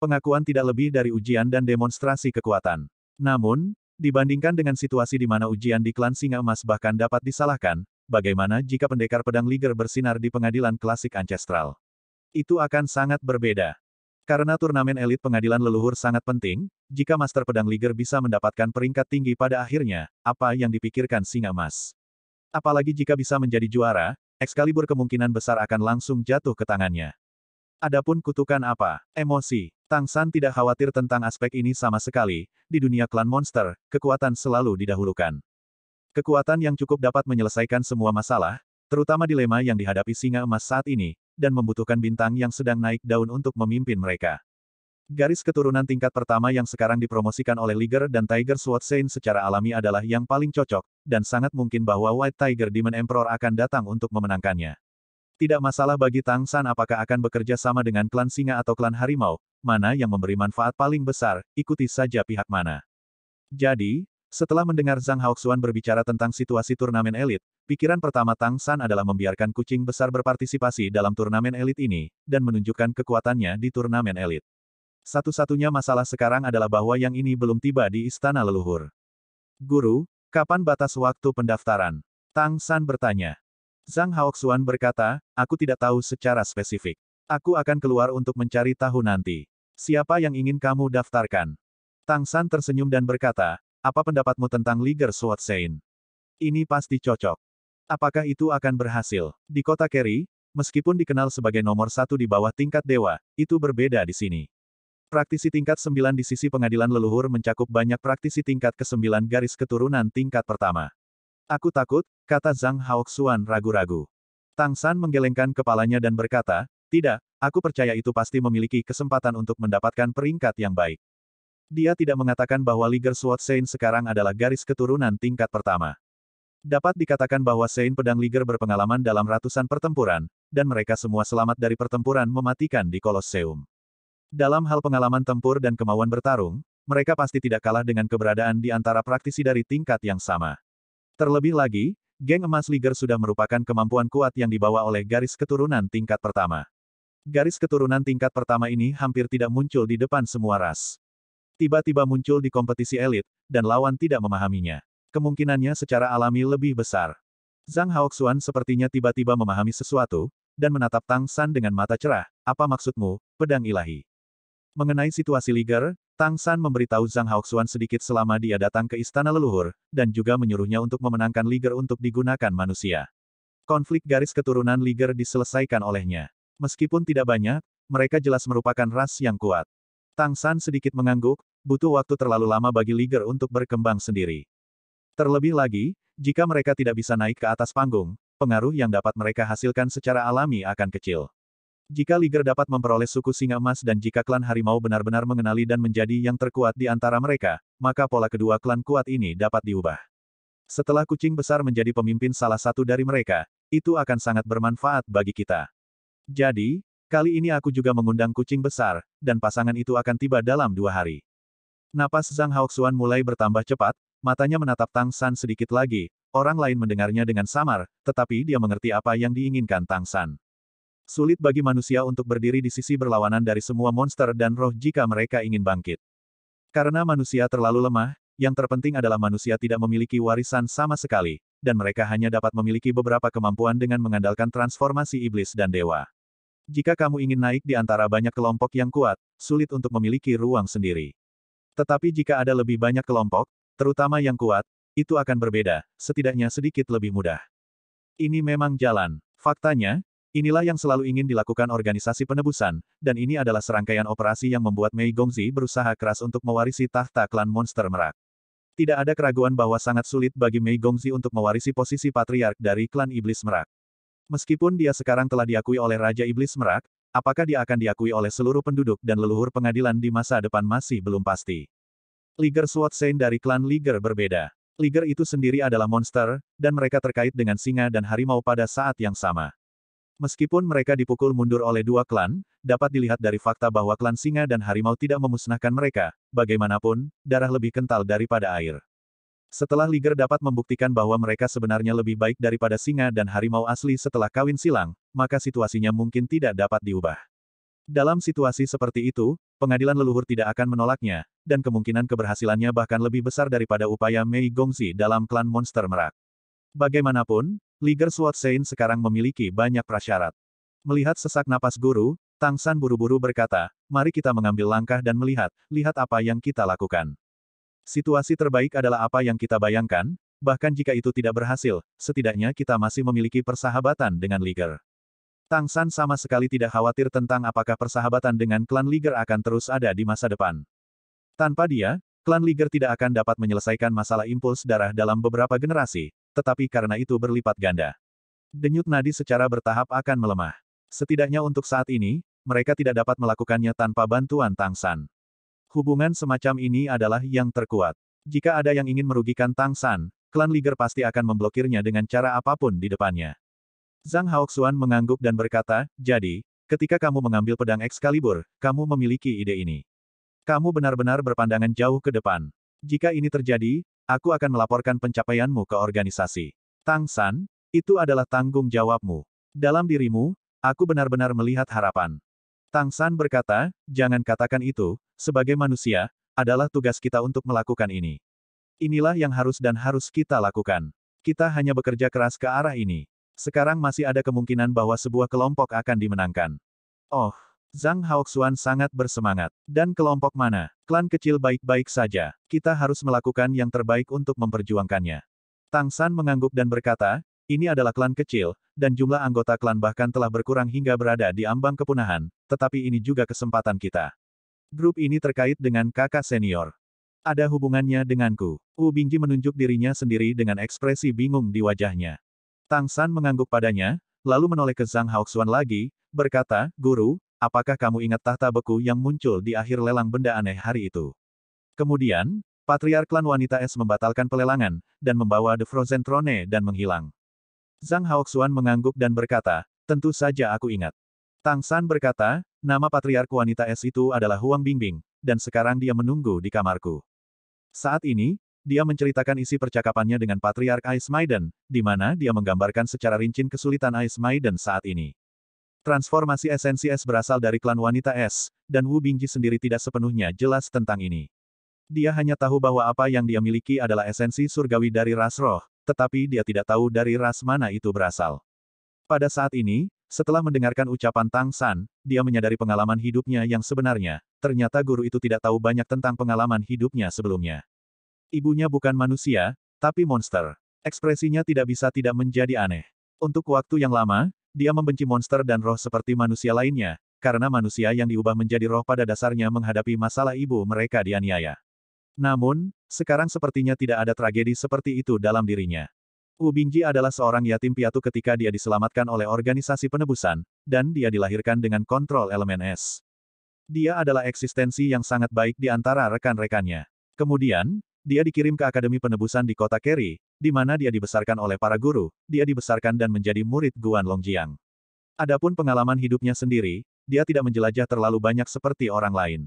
pengakuan tidak lebih dari ujian dan demonstrasi kekuatan. Namun, dibandingkan dengan situasi di mana ujian di klan Singa Emas bahkan dapat disalahkan, bagaimana jika pendekar pedang Liger bersinar di pengadilan klasik ancestral? Itu akan sangat berbeda. Karena turnamen elit pengadilan leluhur sangat penting, jika Master Pedang Liger bisa mendapatkan peringkat tinggi pada akhirnya, apa yang dipikirkan Singa Mas? Apalagi jika bisa menjadi juara, Excalibur kemungkinan besar akan langsung jatuh ke tangannya. Adapun kutukan apa? Emosi. Tang San tidak khawatir tentang aspek ini sama sekali. Di dunia klan monster, kekuatan selalu didahulukan. Kekuatan yang cukup dapat menyelesaikan semua masalah, terutama dilema yang dihadapi singa emas saat ini, dan membutuhkan bintang yang sedang naik daun untuk memimpin mereka. Garis keturunan tingkat pertama yang sekarang dipromosikan oleh Liger dan Tiger Sword Saint secara alami adalah yang paling cocok, dan sangat mungkin bahwa White Tiger Demon Emperor akan datang untuk memenangkannya. Tidak masalah bagi Tang San apakah akan bekerja sama dengan klan singa atau klan harimau, mana yang memberi manfaat paling besar, ikuti saja pihak mana. Jadi, setelah mendengar Zhang Haoxuan berbicara tentang situasi turnamen elit, pikiran pertama Tang San adalah membiarkan kucing besar berpartisipasi dalam turnamen elit ini, dan menunjukkan kekuatannya di turnamen elit. Satu-satunya masalah sekarang adalah bahwa yang ini belum tiba di istana leluhur. Guru, kapan batas waktu pendaftaran? Tang San bertanya. Zhang Haoxuan berkata, aku tidak tahu secara spesifik. Aku akan keluar untuk mencari tahu nanti. Siapa yang ingin kamu daftarkan? Tang San tersenyum dan berkata, apa pendapatmu tentang Liger Sword Sein? Ini pasti cocok. Apakah itu akan berhasil? Di kota Kerry, meskipun dikenal sebagai nomor satu di bawah tingkat dewa, itu berbeda di sini. Praktisi tingkat sembilan di sisi pengadilan leluhur mencakup banyak praktisi tingkat ke-9 garis keturunan tingkat pertama. Aku takut, kata Zhang Haoxuan ragu-ragu. Tang San menggelengkan kepalanya dan berkata, tidak, aku percaya itu pasti memiliki kesempatan untuk mendapatkan peringkat yang baik. Dia tidak mengatakan bahwa Liger Sword Saint sekarang adalah garis keturunan tingkat pertama. Dapat dikatakan bahwa Saint Pedang Liger berpengalaman dalam ratusan pertempuran, dan mereka semua selamat dari pertempuran mematikan di Kolosseum. Dalam hal pengalaman tempur dan kemauan bertarung, mereka pasti tidak kalah dengan keberadaan di antara praktisi dari tingkat yang sama. Terlebih lagi, geng emas Liger sudah merupakan kemampuan kuat yang dibawa oleh garis keturunan tingkat pertama. Garis keturunan tingkat pertama ini hampir tidak muncul di depan semua ras. Tiba-tiba muncul di kompetisi elit, dan lawan tidak memahaminya. Kemungkinannya secara alami lebih besar. Zhang Haoxuan sepertinya tiba-tiba memahami sesuatu, dan menatap Tang San dengan mata cerah, apa maksudmu, pedang ilahi? Mengenai situasi Liger, Tang San memberitahu Zhang Haoxuan sedikit selama dia datang ke istana leluhur, dan juga menyuruhnya untuk memenangkan Liger untuk digunakan manusia. Konflik garis keturunan Liger diselesaikan olehnya. Meskipun tidak banyak, mereka jelas merupakan ras yang kuat. Tang San sedikit mengangguk, butuh waktu terlalu lama bagi Liger untuk berkembang sendiri. Terlebih lagi, jika mereka tidak bisa naik ke atas panggung, pengaruh yang dapat mereka hasilkan secara alami akan kecil. Jika Liger dapat memperoleh suku singa emas dan jika klan harimau benar-benar mengenali dan menjadi yang terkuat di antara mereka, maka pola kedua klan kuat ini dapat diubah. Setelah kucing besar menjadi pemimpin salah satu dari mereka, itu akan sangat bermanfaat bagi kita. Jadi, kali ini aku juga mengundang kucing besar, dan pasangan itu akan tiba dalam dua hari. Napas Zhang Haoxuan mulai bertambah cepat, matanya menatap Tang San sedikit lagi, orang lain mendengarnya dengan samar, tetapi dia mengerti apa yang diinginkan Tang San. Sulit bagi manusia untuk berdiri di sisi berlawanan dari semua monster dan roh jika mereka ingin bangkit. Karena manusia terlalu lemah, yang terpenting adalah manusia tidak memiliki warisan sama sekali, dan mereka hanya dapat memiliki beberapa kemampuan dengan mengandalkan transformasi iblis dan dewa. Jika kamu ingin naik di antara banyak kelompok yang kuat, sulit untuk memiliki ruang sendiri. Tetapi jika ada lebih banyak kelompok, terutama yang kuat, itu akan berbeda, setidaknya sedikit lebih mudah. Ini memang jalan. Faktanya, Inilah yang selalu ingin dilakukan organisasi penebusan, dan ini adalah serangkaian operasi yang membuat Mei Gongzi berusaha keras untuk mewarisi tahta klan Monster Merak. Tidak ada keraguan bahwa sangat sulit bagi Mei Gongzi untuk mewarisi posisi patriark dari klan Iblis Merak. Meskipun dia sekarang telah diakui oleh Raja Iblis Merak, apakah dia akan diakui oleh seluruh penduduk dan leluhur pengadilan di masa depan masih belum pasti. Liger Sword Saint dari klan Liger berbeda. Liger itu sendiri adalah monster, dan mereka terkait dengan singa dan harimau pada saat yang sama. Meskipun mereka dipukul mundur oleh dua klan, dapat dilihat dari fakta bahwa klan singa dan harimau tidak memusnahkan mereka, bagaimanapun, darah lebih kental daripada air. Setelah Liger dapat membuktikan bahwa mereka sebenarnya lebih baik daripada singa dan harimau asli setelah kawin silang, maka situasinya mungkin tidak dapat diubah. Dalam situasi seperti itu, pengadilan leluhur tidak akan menolaknya, dan kemungkinan keberhasilannya bahkan lebih besar daripada upaya Mei Gongzi dalam klan monster merak. Bagaimanapun, Liger Sword Saint sekarang memiliki banyak prasyarat. Melihat sesak napas guru, Tang San buru-buru berkata, mari kita mengambil langkah dan melihat, lihat apa yang kita lakukan. Situasi terbaik adalah apa yang kita bayangkan, bahkan jika itu tidak berhasil, setidaknya kita masih memiliki persahabatan dengan Liger. Tang San sama sekali tidak khawatir tentang apakah persahabatan dengan klan Liger akan terus ada di masa depan. Tanpa dia, klan Liger tidak akan dapat menyelesaikan masalah impuls darah dalam beberapa generasi, tetapi karena itu berlipat ganda. Denyut nadi secara bertahap akan melemah. Setidaknya untuk saat ini, mereka tidak dapat melakukannya tanpa bantuan Tang San. Hubungan semacam ini adalah yang terkuat. Jika ada yang ingin merugikan Tang San, klan Liger pasti akan memblokirnya dengan cara apapun di depannya. Zhang Haoxuan mengangguk dan berkata, jadi, ketika kamu mengambil pedang Excalibur, kamu memiliki ide ini. Kamu benar-benar berpandangan jauh ke depan. Jika ini terjadi, Aku akan melaporkan pencapaianmu ke organisasi. Tang San, itu adalah tanggung jawabmu. Dalam dirimu, aku benar-benar melihat harapan. Tang San berkata, jangan katakan itu, sebagai manusia, adalah tugas kita untuk melakukan ini. Inilah yang harus dan harus kita lakukan. Kita hanya bekerja keras ke arah ini. Sekarang masih ada kemungkinan bahwa sebuah kelompok akan dimenangkan. Oh, Zhang Haoxuan sangat bersemangat. Dan kelompok mana? Klan kecil baik-baik saja. Kita harus melakukan yang terbaik untuk memperjuangkannya. Tang San mengangguk dan berkata, ini adalah klan kecil, dan jumlah anggota klan bahkan telah berkurang hingga berada di ambang kepunahan, tetapi ini juga kesempatan kita. Grup ini terkait dengan kakak senior. Ada hubungannya denganku. Wu Bingji menunjuk dirinya sendiri dengan ekspresi bingung di wajahnya. Tang San mengangguk padanya, lalu menoleh ke Zhang Haoxuan lagi, berkata, Guru, apakah kamu ingat tahta beku yang muncul di akhir lelang benda aneh hari itu? Kemudian, Patriark Klan Wanita Es membatalkan pelelangan, dan membawa The Frozen Throne dan menghilang. Zhang Haoxuan mengangguk dan berkata, tentu saja aku ingat. Tang San berkata, nama Patriark Wanita Es itu adalah Huang Bingbing, dan sekarang dia menunggu di kamarku. Saat ini, dia menceritakan isi percakapannya dengan Patriark Ice Maiden, di mana dia menggambarkan secara rinci kesulitan Ice Maiden saat ini. Transformasi esensi es berasal dari klan wanita es, dan Wu Bingji sendiri tidak sepenuhnya jelas tentang ini. Dia hanya tahu bahwa apa yang dia miliki adalah esensi surgawi dari ras roh, tetapi dia tidak tahu dari ras mana itu berasal. Pada saat ini, setelah mendengarkan ucapan Tang San, dia menyadari pengalaman hidupnya yang sebenarnya, ternyata guru itu tidak tahu banyak tentang pengalaman hidupnya sebelumnya. Ibunya bukan manusia, tapi monster. Ekspresinya tidak bisa tidak menjadi aneh. Untuk waktu yang lama, dia membenci monster dan roh seperti manusia lainnya, karena manusia yang diubah menjadi roh pada dasarnya menghadapi masalah ibu mereka dianiaya. Namun, sekarang sepertinya tidak ada tragedi seperti itu dalam dirinya. Ubinji adalah seorang yatim piatu ketika dia diselamatkan oleh organisasi penebusan, dan dia dilahirkan dengan kontrol elemen es. Dia adalah eksistensi yang sangat baik di antara rekan-rekannya. Kemudian, dia dikirim ke Akademi Penebusan di kota Kerry, di mana dia dibesarkan oleh para guru, dia dibesarkan dan menjadi murid Guan Longjiang. Adapun pengalaman hidupnya sendiri, dia tidak menjelajah terlalu banyak seperti orang lain.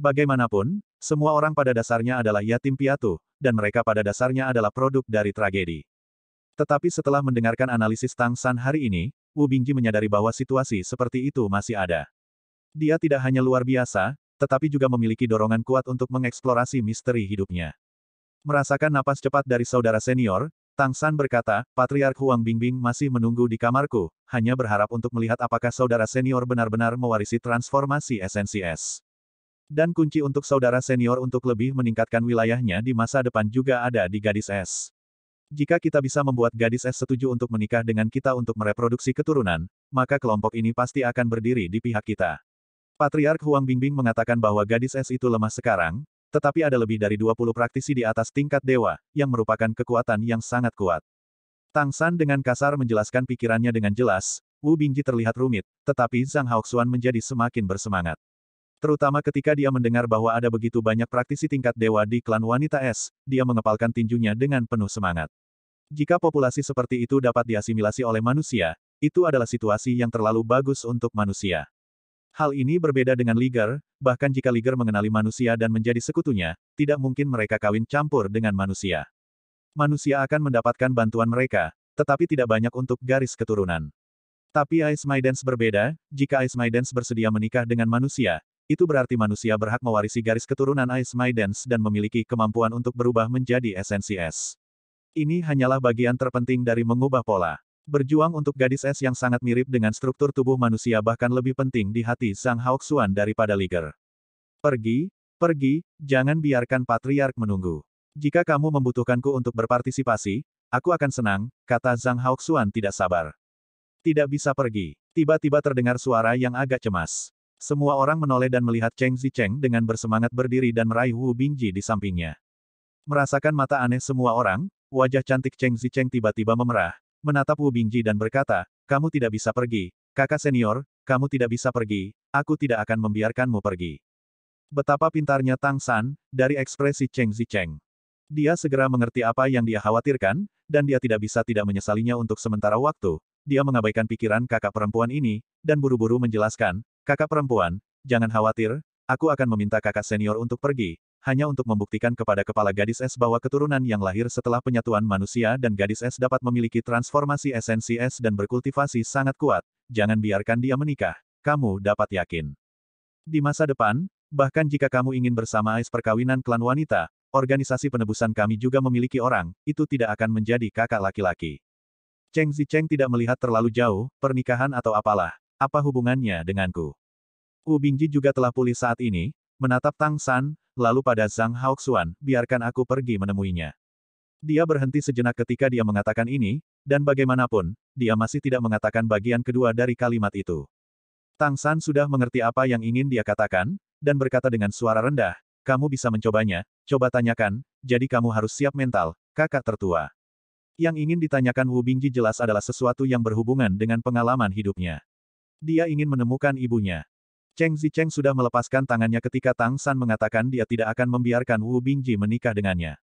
Bagaimanapun, semua orang pada dasarnya adalah yatim piatu, dan mereka pada dasarnya adalah produk dari tragedi. Tetapi setelah mendengarkan analisis Tang San hari ini, Wu Bingji menyadari bahwa situasi seperti itu masih ada. Dia tidak hanya luar biasa, tetapi juga memiliki dorongan kuat untuk mengeksplorasi misteri hidupnya. Merasakan napas cepat dari saudara senior, Tang San berkata, Patriark Huang Bingbing masih menunggu di kamarku, hanya berharap untuk melihat apakah saudara senior benar-benar mewarisi transformasi esensi es. Dan kunci untuk saudara senior untuk lebih meningkatkan wilayahnya di masa depan juga ada di gadis es. Jika kita bisa membuat gadis es setuju untuk menikah dengan kita untuk mereproduksi keturunan, maka kelompok ini pasti akan berdiri di pihak kita. Patriark Huang Bingbing mengatakan bahwa gadis es itu lemah sekarang, tetapi ada lebih dari 20 praktisi di atas tingkat dewa, yang merupakan kekuatan yang sangat kuat. Tang San dengan kasar menjelaskan pikirannya dengan jelas, Wu Bingji terlihat rumit, tetapi Zhang Haoxuan menjadi semakin bersemangat. Terutama ketika dia mendengar bahwa ada begitu banyak praktisi tingkat dewa di klan wanita es, dia mengepalkan tinjunya dengan penuh semangat. Jika populasi seperti itu dapat diasimilasi oleh manusia, itu adalah situasi yang terlalu bagus untuk manusia. Hal ini berbeda dengan Liger, bahkan jika Liger mengenali manusia dan menjadi sekutunya, tidak mungkin mereka kawin campur dengan manusia. Manusia akan mendapatkan bantuan mereka, tetapi tidak banyak untuk garis keturunan. Tapi Ice Maidens berbeda, jika Ice Maidens bersedia menikah dengan manusia, itu berarti manusia berhak mewarisi garis keturunan Ice Maidens dan memiliki kemampuan untuk berubah menjadi esensi es. Ini hanyalah bagian terpenting dari mengubah pola. Berjuang untuk gadis es yang sangat mirip dengan struktur tubuh manusia bahkan lebih penting di hati Zhang Xuan daripada Liger. Pergi, pergi, jangan biarkan patriark menunggu. Jika kamu membutuhkanku untuk berpartisipasi, aku akan senang, kata Zhang Xuan tidak sabar. Tidak bisa pergi. Tiba-tiba terdengar suara yang agak cemas. Semua orang menoleh dan melihat Cheng Zicheng dengan bersemangat berdiri dan meraih Wu Bingji di sampingnya. Merasakan mata aneh semua orang, wajah cantik Cheng Zicheng tiba-tiba memerah, menatap Wu Bingji dan berkata, kamu tidak bisa pergi, kakak senior, kamu tidak bisa pergi, aku tidak akan membiarkanmu pergi. Betapa pintarnya Tang San, dari ekspresi Cheng Zicheng. Dia segera mengerti apa yang dia khawatirkan, dan dia tidak bisa tidak menyesalinya untuk sementara waktu. Dia mengabaikan pikiran kakak perempuan ini, dan buru-buru menjelaskan, kakak perempuan, jangan khawatir, aku akan meminta kakak senior untuk pergi, hanya untuk membuktikan kepada kepala gadis es bahwa keturunan yang lahir setelah penyatuan manusia dan gadis es dapat memiliki transformasi esensi es dan berkultivasi sangat kuat, jangan biarkan dia menikah, kamu dapat yakin. Di masa depan, bahkan jika kamu ingin bersama es perkawinan klan wanita, organisasi penebusan kami juga memiliki orang, itu tidak akan menjadi kakak laki-laki. Cheng Zicheng tidak melihat terlalu jauh, pernikahan atau apalah, apa hubungannya denganku. Wu Bingji juga telah pulih saat ini, menatap Tang San, lalu pada Zhang Haoxuan, biarkan aku pergi menemuinya. Dia berhenti sejenak ketika dia mengatakan ini, dan bagaimanapun, dia masih tidak mengatakan bagian kedua dari kalimat itu. Tang San sudah mengerti apa yang ingin dia katakan, dan berkata dengan suara rendah, kamu bisa mencobanya, coba tanyakan, jadi kamu harus siap mental, kakak tertua. Yang ingin ditanyakan Wu Bingji jelas adalah sesuatu yang berhubungan dengan pengalaman hidupnya. Dia ingin menemukan ibunya. Cheng Zicheng sudah melepaskan tangannya ketika Tang San mengatakan dia tidak akan membiarkan Wu Bingji menikah dengannya.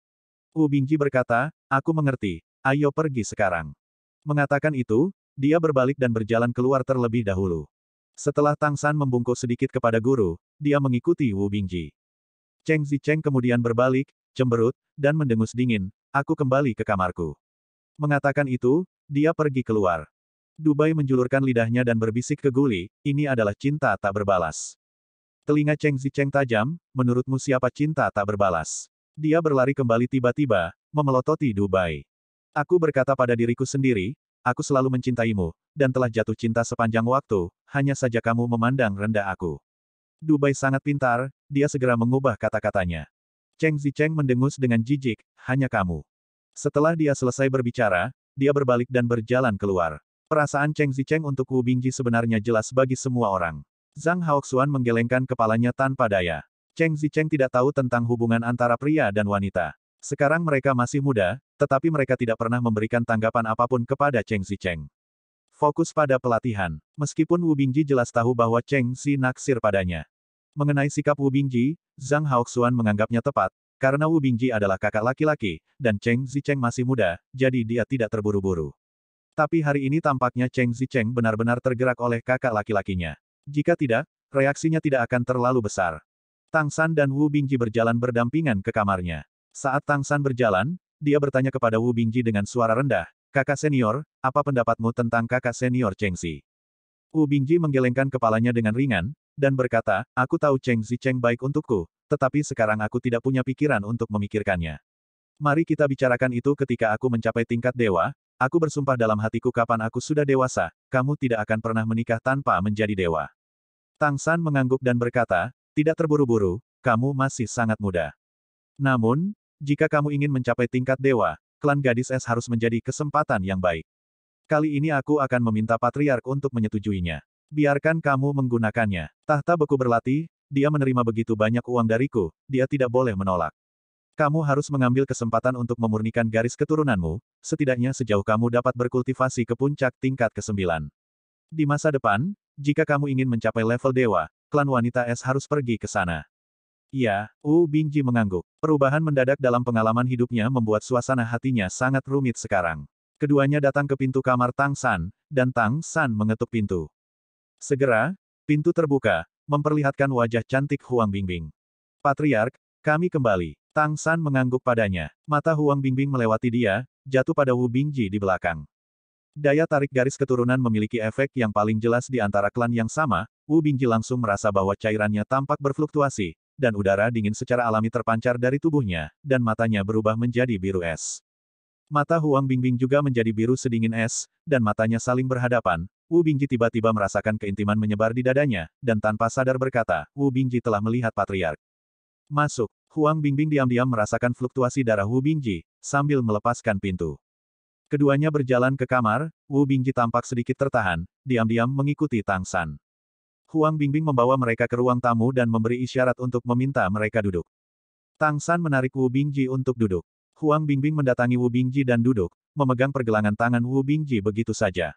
Wu Bingji berkata, aku mengerti, ayo pergi sekarang. Mengatakan itu, dia berbalik dan berjalan keluar terlebih dahulu. Setelah Tang San membungkuk sedikit kepada guru, dia mengikuti Wu Bingji. Cheng Zicheng kemudian berbalik, cemberut, dan mendengus dingin, aku kembali ke kamarku. Mengatakan itu, dia pergi keluar. Dubai menjulurkan lidahnya dan berbisik ke Guli, ini adalah cinta tak berbalas. Telinga Cheng Zicheng tajam, menurutmu siapa cinta tak berbalas? Dia berlari kembali tiba-tiba, memelototi Dubai. Aku berkata pada diriku sendiri, aku selalu mencintaimu, dan telah jatuh cinta sepanjang waktu, hanya saja kamu memandang rendah aku. Dubai sangat pintar, dia segera mengubah kata-katanya. Cheng Zicheng mendengus dengan jijik, hanya kamu. Setelah dia selesai berbicara, dia berbalik dan berjalan keluar. Perasaan Cheng Zicheng untuk Wu Bingji sebenarnya jelas bagi semua orang. Zhang Haoxuan menggelengkan kepalanya tanpa daya. Cheng Zicheng tidak tahu tentang hubungan antara pria dan wanita. Sekarang mereka masih muda, tetapi mereka tidak pernah memberikan tanggapan apapun kepada Cheng Zicheng. Fokus pada pelatihan. Meskipun Wu Bingji jelas tahu bahwa Cheng Zi naksir padanya. Mengenai sikap Wu Bingji, Zhang Haoxuan menganggapnya tepat, karena Wu Bingji adalah kakak laki-laki, dan Cheng Zicheng masih muda, jadi dia tidak terburu-buru. Tapi hari ini tampaknya Cheng Zicheng benar-benar tergerak oleh kakak laki-lakinya. Jika tidak, reaksinya tidak akan terlalu besar. Tang San dan Wu Bingji berjalan berdampingan ke kamarnya. Saat Tang San berjalan, dia bertanya kepada Wu Bingji dengan suara rendah, Kakak senior, apa pendapatmu tentang kakak senior Cheng Xi? Wu Bingji menggelengkan kepalanya dengan ringan, dan berkata, aku tahu Cheng Zicheng baik untukku, tetapi sekarang aku tidak punya pikiran untuk memikirkannya. Mari kita bicarakan itu ketika aku mencapai tingkat dewa, Aku bersumpah dalam hatiku kapan aku sudah dewasa, kamu tidak akan pernah menikah tanpa menjadi dewa. Tang San mengangguk dan berkata, tidak terburu-buru, kamu masih sangat muda. Namun, jika kamu ingin mencapai tingkat dewa, klan gadis es harus menjadi kesempatan yang baik. Kali ini aku akan meminta patriark untuk menyetujuinya. Biarkan kamu menggunakannya. Tahta beku berlatih, dia menerima begitu banyak uang dariku, dia tidak boleh menolak. Kamu harus mengambil kesempatan untuk memurnikan garis keturunanmu, setidaknya sejauh kamu dapat berkultivasi ke puncak tingkat ke-9. Di masa depan, jika kamu ingin mencapai level dewa, klan wanita es harus pergi ke sana. Ya, Wu Bingji mengangguk. Perubahan mendadak dalam pengalaman hidupnya membuat suasana hatinya sangat rumit sekarang. Keduanya datang ke pintu kamar Tang San, dan Tang San mengetuk pintu. Segera, pintu terbuka, memperlihatkan wajah cantik Huang Bingbing. Patriark, kami kembali. Tang San mengangguk padanya. Mata Huang Bingbing melewati dia, jatuh pada Wu Bingji di belakang. Daya tarik garis keturunan memiliki efek yang paling jelas di antara klan yang sama, Wu Bingji langsung merasa bahwa cairannya tampak berfluktuasi, dan udara dingin secara alami terpancar dari tubuhnya, dan matanya berubah menjadi biru es. Mata Huang Bingbing juga menjadi biru sedingin es, dan matanya saling berhadapan. Wu Bingji tiba-tiba merasakan keintiman menyebar di dadanya, dan tanpa sadar berkata, Wu Bingji telah melihat patriark. Masuk. Huang Bingbing diam-diam merasakan fluktuasi darah Wu Bingji, sambil melepaskan pintu. Keduanya berjalan ke kamar, Wu Bingji tampak sedikit tertahan, diam-diam mengikuti Tang San. Huang Bingbing membawa mereka ke ruang tamu dan memberi isyarat untuk meminta mereka duduk. Tang San menarik Wu Bingji untuk duduk. Huang Bingbing mendatangi Wu Bingji dan duduk, memegang pergelangan tangan Wu Bingji begitu saja.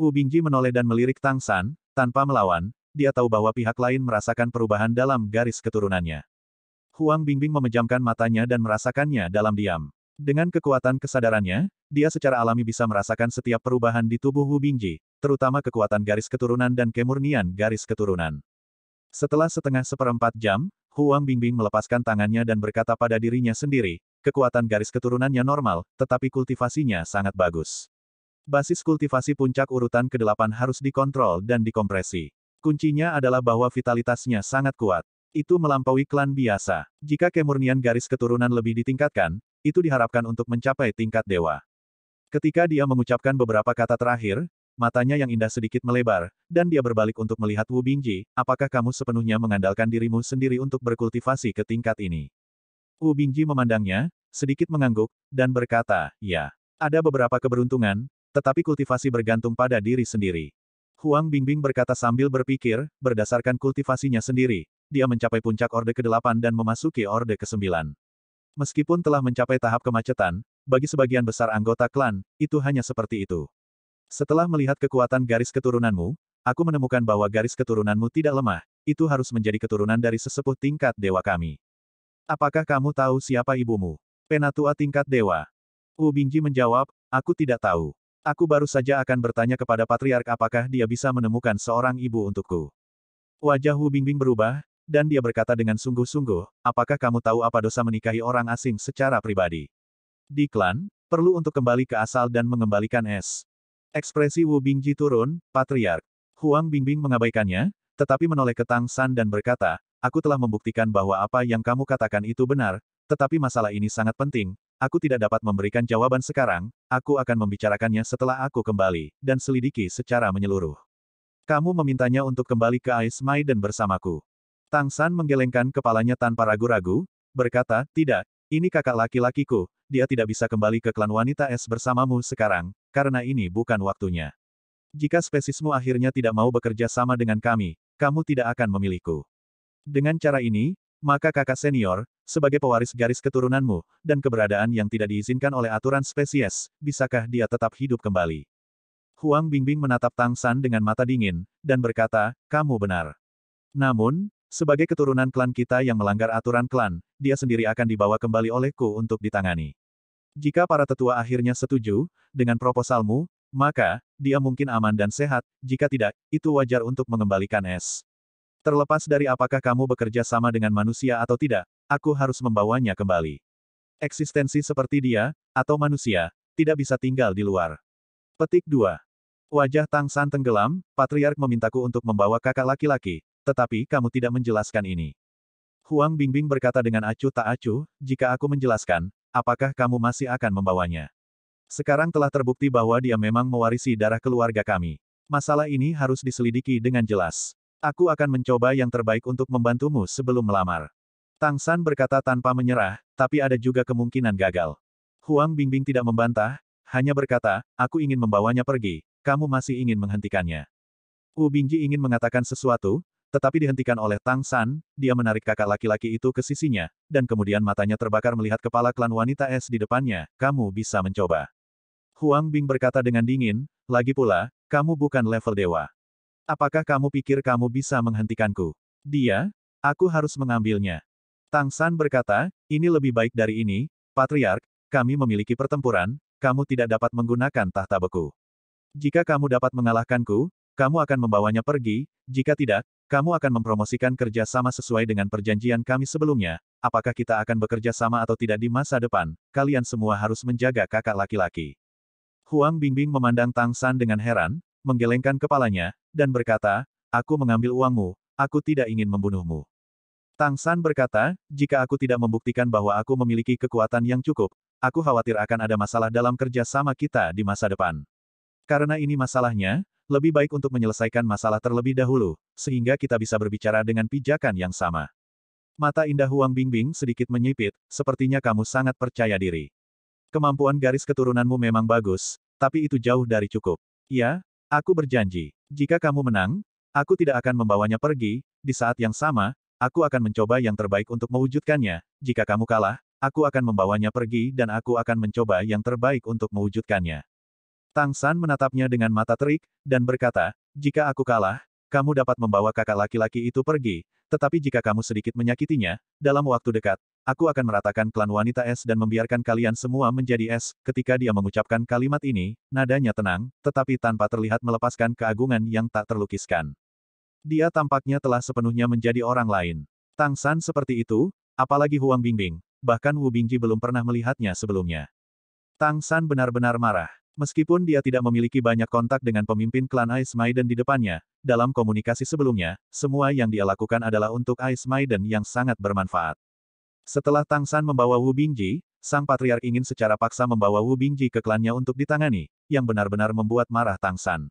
Wu Bingji menoleh dan melirik Tang San, tanpa melawan, dia tahu bahwa pihak lain merasakan perubahan dalam garis keturunannya. Huang Bingbing memejamkan matanya dan merasakannya dalam diam. Dengan kekuatan kesadarannya, dia secara alami bisa merasakan setiap perubahan di tubuh Hu Bingji, terutama kekuatan garis keturunan dan kemurnian garis keturunan. Setelah setengah seperempat jam, Huang Bingbing melepaskan tangannya dan berkata pada dirinya sendiri, kekuatan garis keturunannya normal, tetapi kultivasinya sangat bagus. Basis kultivasi puncak urutan ke-8 harus dikontrol dan dikompresi. Kuncinya adalah bahwa vitalitasnya sangat kuat itu melampaui klan biasa. Jika kemurnian garis keturunan lebih ditingkatkan, itu diharapkan untuk mencapai tingkat dewa. Ketika dia mengucapkan beberapa kata terakhir, matanya yang indah sedikit melebar, dan dia berbalik untuk melihat Wu Bingji, apakah kamu sepenuhnya mengandalkan dirimu sendiri untuk berkultivasi ke tingkat ini? Wu Bingji memandangnya, sedikit mengangguk, dan berkata, ya. Ada beberapa keberuntungan, tetapi kultivasi bergantung pada diri sendiri. Huang Bingbing berkata sambil berpikir, berdasarkan kultivasinya sendiri, dia mencapai puncak Orde ke-8 dan memasuki Orde ke-9. Meskipun telah mencapai tahap kemacetan, bagi sebagian besar anggota klan, itu hanya seperti itu. Setelah melihat kekuatan garis keturunanmu, aku menemukan bahwa garis keturunanmu tidak lemah, itu harus menjadi keturunan dari sesepuh tingkat dewa kami. Apakah kamu tahu siapa ibumu? Penatua tingkat dewa. Wu Bingji menjawab, aku tidak tahu. Aku baru saja akan bertanya kepada Patriark apakah dia bisa menemukan seorang ibu untukku. Wajah Hu Bingbing berubah, dan dia berkata dengan sungguh-sungguh, apakah kamu tahu apa dosa menikahi orang asing secara pribadi? Di klan, perlu untuk kembali ke asal dan mengembalikan es. Ekspresi Wu Bingji turun, patriark. Huang Bingbing mengabaikannya, tetapi menoleh ke Tang San dan berkata, aku telah membuktikan bahwa apa yang kamu katakan itu benar, tetapi masalah ini sangat penting, aku tidak dapat memberikan jawaban sekarang, aku akan membicarakannya setelah aku kembali, dan selidiki secara menyeluruh. Kamu memintanya untuk kembali ke Ice Maiden bersamaku. Tang San menggelengkan kepalanya tanpa ragu-ragu, berkata, tidak, ini kakak laki-lakiku, dia tidak bisa kembali ke klan wanita es bersamamu sekarang, karena ini bukan waktunya. Jika spesismu akhirnya tidak mau bekerja sama dengan kami, kamu tidak akan memilihku. Dengan cara ini, maka kakak senior, sebagai pewaris garis keturunanmu, dan keberadaan yang tidak diizinkan oleh aturan spesies, bisakah dia tetap hidup kembali? Huang Bingbing menatap Tang San dengan mata dingin, dan berkata, kamu benar. Namun, sebagai keturunan klan kita yang melanggar aturan klan, dia sendiri akan dibawa kembali olehku untuk ditangani. Jika para tetua akhirnya setuju, dengan proposalmu, maka, dia mungkin aman dan sehat, jika tidak, itu wajar untuk mengembalikan es. Terlepas dari apakah kamu bekerja sama dengan manusia atau tidak, aku harus membawanya kembali. Eksistensi seperti dia, atau manusia, tidak bisa tinggal di luar. Petik 2. Wajah Tang San tenggelam, patriark memintaku untuk membawa kakak laki-laki, tetapi kamu tidak menjelaskan ini. Huang Bingbing berkata dengan acuh tak acuh, jika aku menjelaskan, apakah kamu masih akan membawanya? Sekarang telah terbukti bahwa dia memang mewarisi darah keluarga kami. Masalah ini harus diselidiki dengan jelas. Aku akan mencoba yang terbaik untuk membantumu sebelum melamar. Tang San berkata tanpa menyerah, tapi ada juga kemungkinan gagal. Huang Bingbing tidak membantah, hanya berkata, aku ingin membawanya pergi, kamu masih ingin menghentikannya. Wu Bingji ingin mengatakan sesuatu, tetapi dihentikan oleh Tang San, dia menarik kakak laki-laki itu ke sisinya, dan kemudian matanya terbakar melihat kepala klan wanita es di depannya, kamu bisa mencoba. Huang Bing berkata dengan dingin, lagi pula, kamu bukan level dewa. Apakah kamu pikir kamu bisa menghentikanku? Dia? Aku harus mengambilnya. Tang San berkata, ini lebih baik dari ini, Patriark, kami memiliki pertempuran, kamu tidak dapat menggunakan tahta beku. Jika kamu dapat mengalahkanku, kamu akan membawanya pergi, jika tidak, kamu akan mempromosikan kerja sama sesuai dengan perjanjian kami sebelumnya, apakah kita akan bekerja sama atau tidak di masa depan, kalian semua harus menjaga kakak laki-laki. Huang Bingbing memandang Tang San dengan heran, menggelengkan kepalanya, dan berkata, aku mengambil uangmu, aku tidak ingin membunuhmu. Tang San berkata, jika aku tidak membuktikan bahwa aku memiliki kekuatan yang cukup, aku khawatir akan ada masalah dalam kerja sama kita di masa depan. Karena ini masalahnya, lebih baik untuk menyelesaikan masalah terlebih dahulu, sehingga kita bisa berbicara dengan pijakan yang sama. Mata indah Huang Bingbing sedikit menyipit, sepertinya kamu sangat percaya diri. Kemampuan garis keturunanmu memang bagus, tapi itu jauh dari cukup. Ya, aku berjanji. Jika kamu menang, aku tidak akan membawanya pergi, di saat yang sama, aku akan mencoba yang terbaik untuk mewujudkannya. Jika kamu kalah, aku akan membawanya pergi dan aku akan mencoba yang terbaik untuk mewujudkannya. Tang San menatapnya dengan mata terik, dan berkata, jika aku kalah, kamu dapat membawa kakak laki-laki itu pergi, tetapi jika kamu sedikit menyakitinya, dalam waktu dekat, aku akan meratakan klan wanita es dan membiarkan kalian semua menjadi es. Ketika dia mengucapkan kalimat ini, nadanya tenang, tetapi tanpa terlihat melepaskan keagungan yang tak terlukiskan. Dia tampaknya telah sepenuhnya menjadi orang lain. Tang San seperti itu, apalagi Huang Bingbing, bahkan Wu Bingji belum pernah melihatnya sebelumnya. Tang San benar-benar marah. Meskipun dia tidak memiliki banyak kontak dengan pemimpin klan Ice Maiden di depannya, dalam komunikasi sebelumnya, semua yang dia lakukan adalah untuk Ice Maiden yang sangat bermanfaat. Setelah Tang San membawa Wu Bingji, sang patriark ingin secara paksa membawa Wu Bingji ke klannya untuk ditangani, yang benar-benar membuat marah Tang San.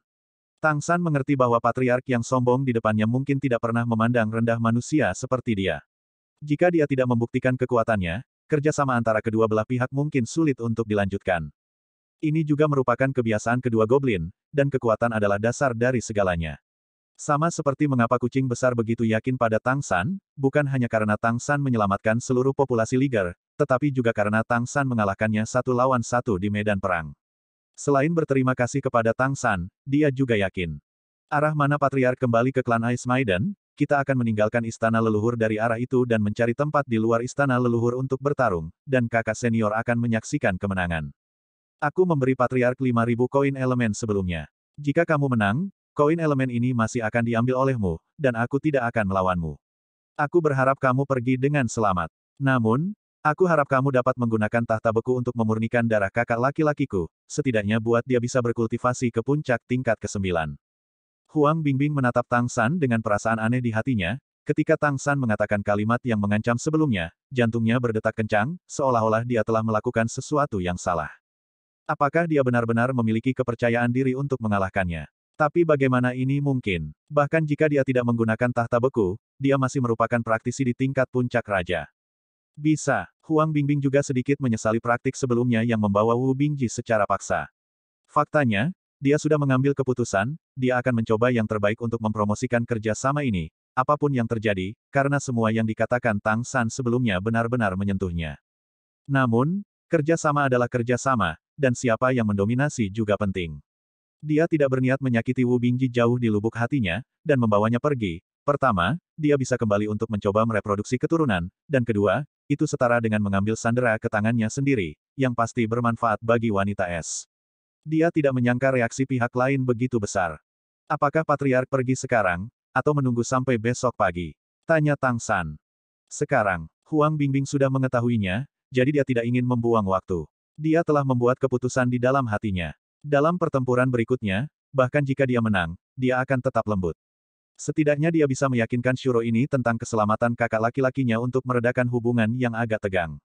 Tang San mengerti bahwa patriark yang sombong di depannya mungkin tidak pernah memandang rendah manusia seperti dia. Jika dia tidak membuktikan kekuatannya, kerjasama antara kedua belah pihak mungkin sulit untuk dilanjutkan. Ini juga merupakan kebiasaan kedua goblin, dan kekuatan adalah dasar dari segalanya. Sama seperti mengapa kucing besar begitu yakin pada Tang San, bukan hanya karena Tang San menyelamatkan seluruh populasi Liger, tetapi juga karena Tang San mengalahkannya satu lawan satu di medan perang. Selain berterima kasih kepada Tang San, dia juga yakin. Arah mana Patriark kembali ke klan Ice Maiden, kita akan meninggalkan istana leluhur dari arah itu dan mencari tempat di luar istana leluhur untuk bertarung, dan kakak senior akan menyaksikan kemenangan. Aku memberi Patriark 5000 koin elemen sebelumnya. Jika kamu menang, koin elemen ini masih akan diambil olehmu, dan aku tidak akan melawanmu. Aku berharap kamu pergi dengan selamat. Namun, aku harap kamu dapat menggunakan tahta beku untuk memurnikan darah kakak laki-lakiku, setidaknya buat dia bisa berkultivasi ke puncak tingkat ke-9. Huang Bingbing menatap Tang San dengan perasaan aneh di hatinya, ketika Tang San mengatakan kalimat yang mengancam sebelumnya, jantungnya berdetak kencang, seolah-olah dia telah melakukan sesuatu yang salah. Apakah dia benar-benar memiliki kepercayaan diri untuk mengalahkannya? Tapi bagaimana ini mungkin? Bahkan jika dia tidak menggunakan tahta beku, dia masih merupakan praktisi di tingkat puncak raja. Bisa. Huang Bingbing juga sedikit menyesali praktik sebelumnya yang membawa Wu Bingji secara paksa. Faktanya, dia sudah mengambil keputusan, dia akan mencoba yang terbaik untuk mempromosikan kerja sama ini, apapun yang terjadi, karena semua yang dikatakan Tang San sebelumnya benar-benar menyentuhnya. Namun, kerja sama adalah kerja sama, dan siapa yang mendominasi juga penting. Dia tidak berniat menyakiti Wu Bingji jauh di lubuk hatinya, dan membawanya pergi. Pertama, dia bisa kembali untuk mencoba mereproduksi keturunan, dan kedua, itu setara dengan mengambil sandera ke tangannya sendiri, yang pasti bermanfaat bagi wanita es. Dia tidak menyangka reaksi pihak lain begitu besar. Apakah Patriark pergi sekarang, atau menunggu sampai besok pagi? Tanya Tang San. Sekarang, Huang Bingbing sudah mengetahuinya, jadi dia tidak ingin membuang waktu. Dia telah membuat keputusan di dalam hatinya. Dalam pertempuran berikutnya, bahkan jika dia menang, dia akan tetap lembut. Setidaknya dia bisa meyakinkan Shuro ini tentang keselamatan kakak laki-lakinya untuk meredakan hubungan yang agak tegang.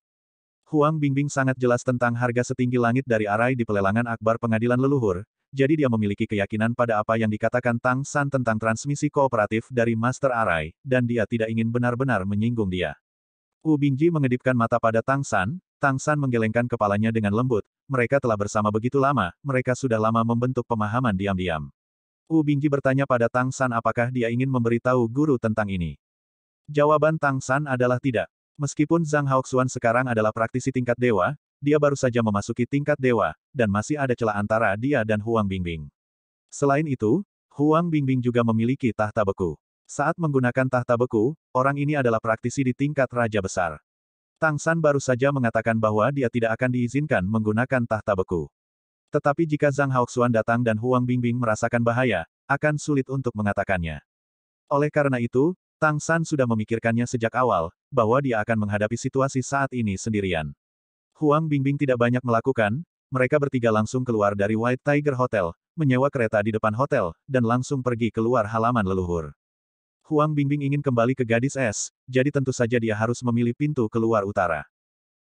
Huang Bingbing sangat jelas tentang harga setinggi langit dari arai di pelelangan akbar pengadilan leluhur, jadi dia memiliki keyakinan pada apa yang dikatakan Tang San tentang transmisi kooperatif dari Master Arai, dan dia tidak ingin benar-benar menyinggung dia. Wu Bingji mengedipkan mata pada Tang San, Tang San menggelengkan kepalanya dengan lembut, mereka telah bersama begitu lama, mereka sudah lama membentuk pemahaman diam-diam. Wu Bingji bertanya pada Tang San apakah dia ingin memberitahu guru tentang ini. Jawaban Tang San adalah tidak. Meskipun Zhang Haoxuan sekarang adalah praktisi tingkat dewa, dia baru saja memasuki tingkat dewa, dan masih ada celah antara dia dan Huang Bingbing. Selain itu, Huang Bingbing juga memiliki tahta beku. Saat menggunakan tahta beku, orang ini adalah praktisi di tingkat raja besar. Tang San baru saja mengatakan bahwa dia tidak akan diizinkan menggunakan tahta beku. Tetapi jika Zhang Haoxuan datang dan Huang Bingbing merasakan bahaya, akan sulit untuk mengatakannya. Oleh karena itu, Tang San sudah memikirkannya sejak awal, bahwa dia akan menghadapi situasi saat ini sendirian. Huang Bingbing tidak banyak melakukan, mereka bertiga langsung keluar dari White Tiger Hotel, menyewa kereta di depan hotel, dan langsung pergi keluar halaman leluhur. Huang Bingbing ingin kembali ke gadis es, jadi tentu saja dia harus memilih pintu keluar utara.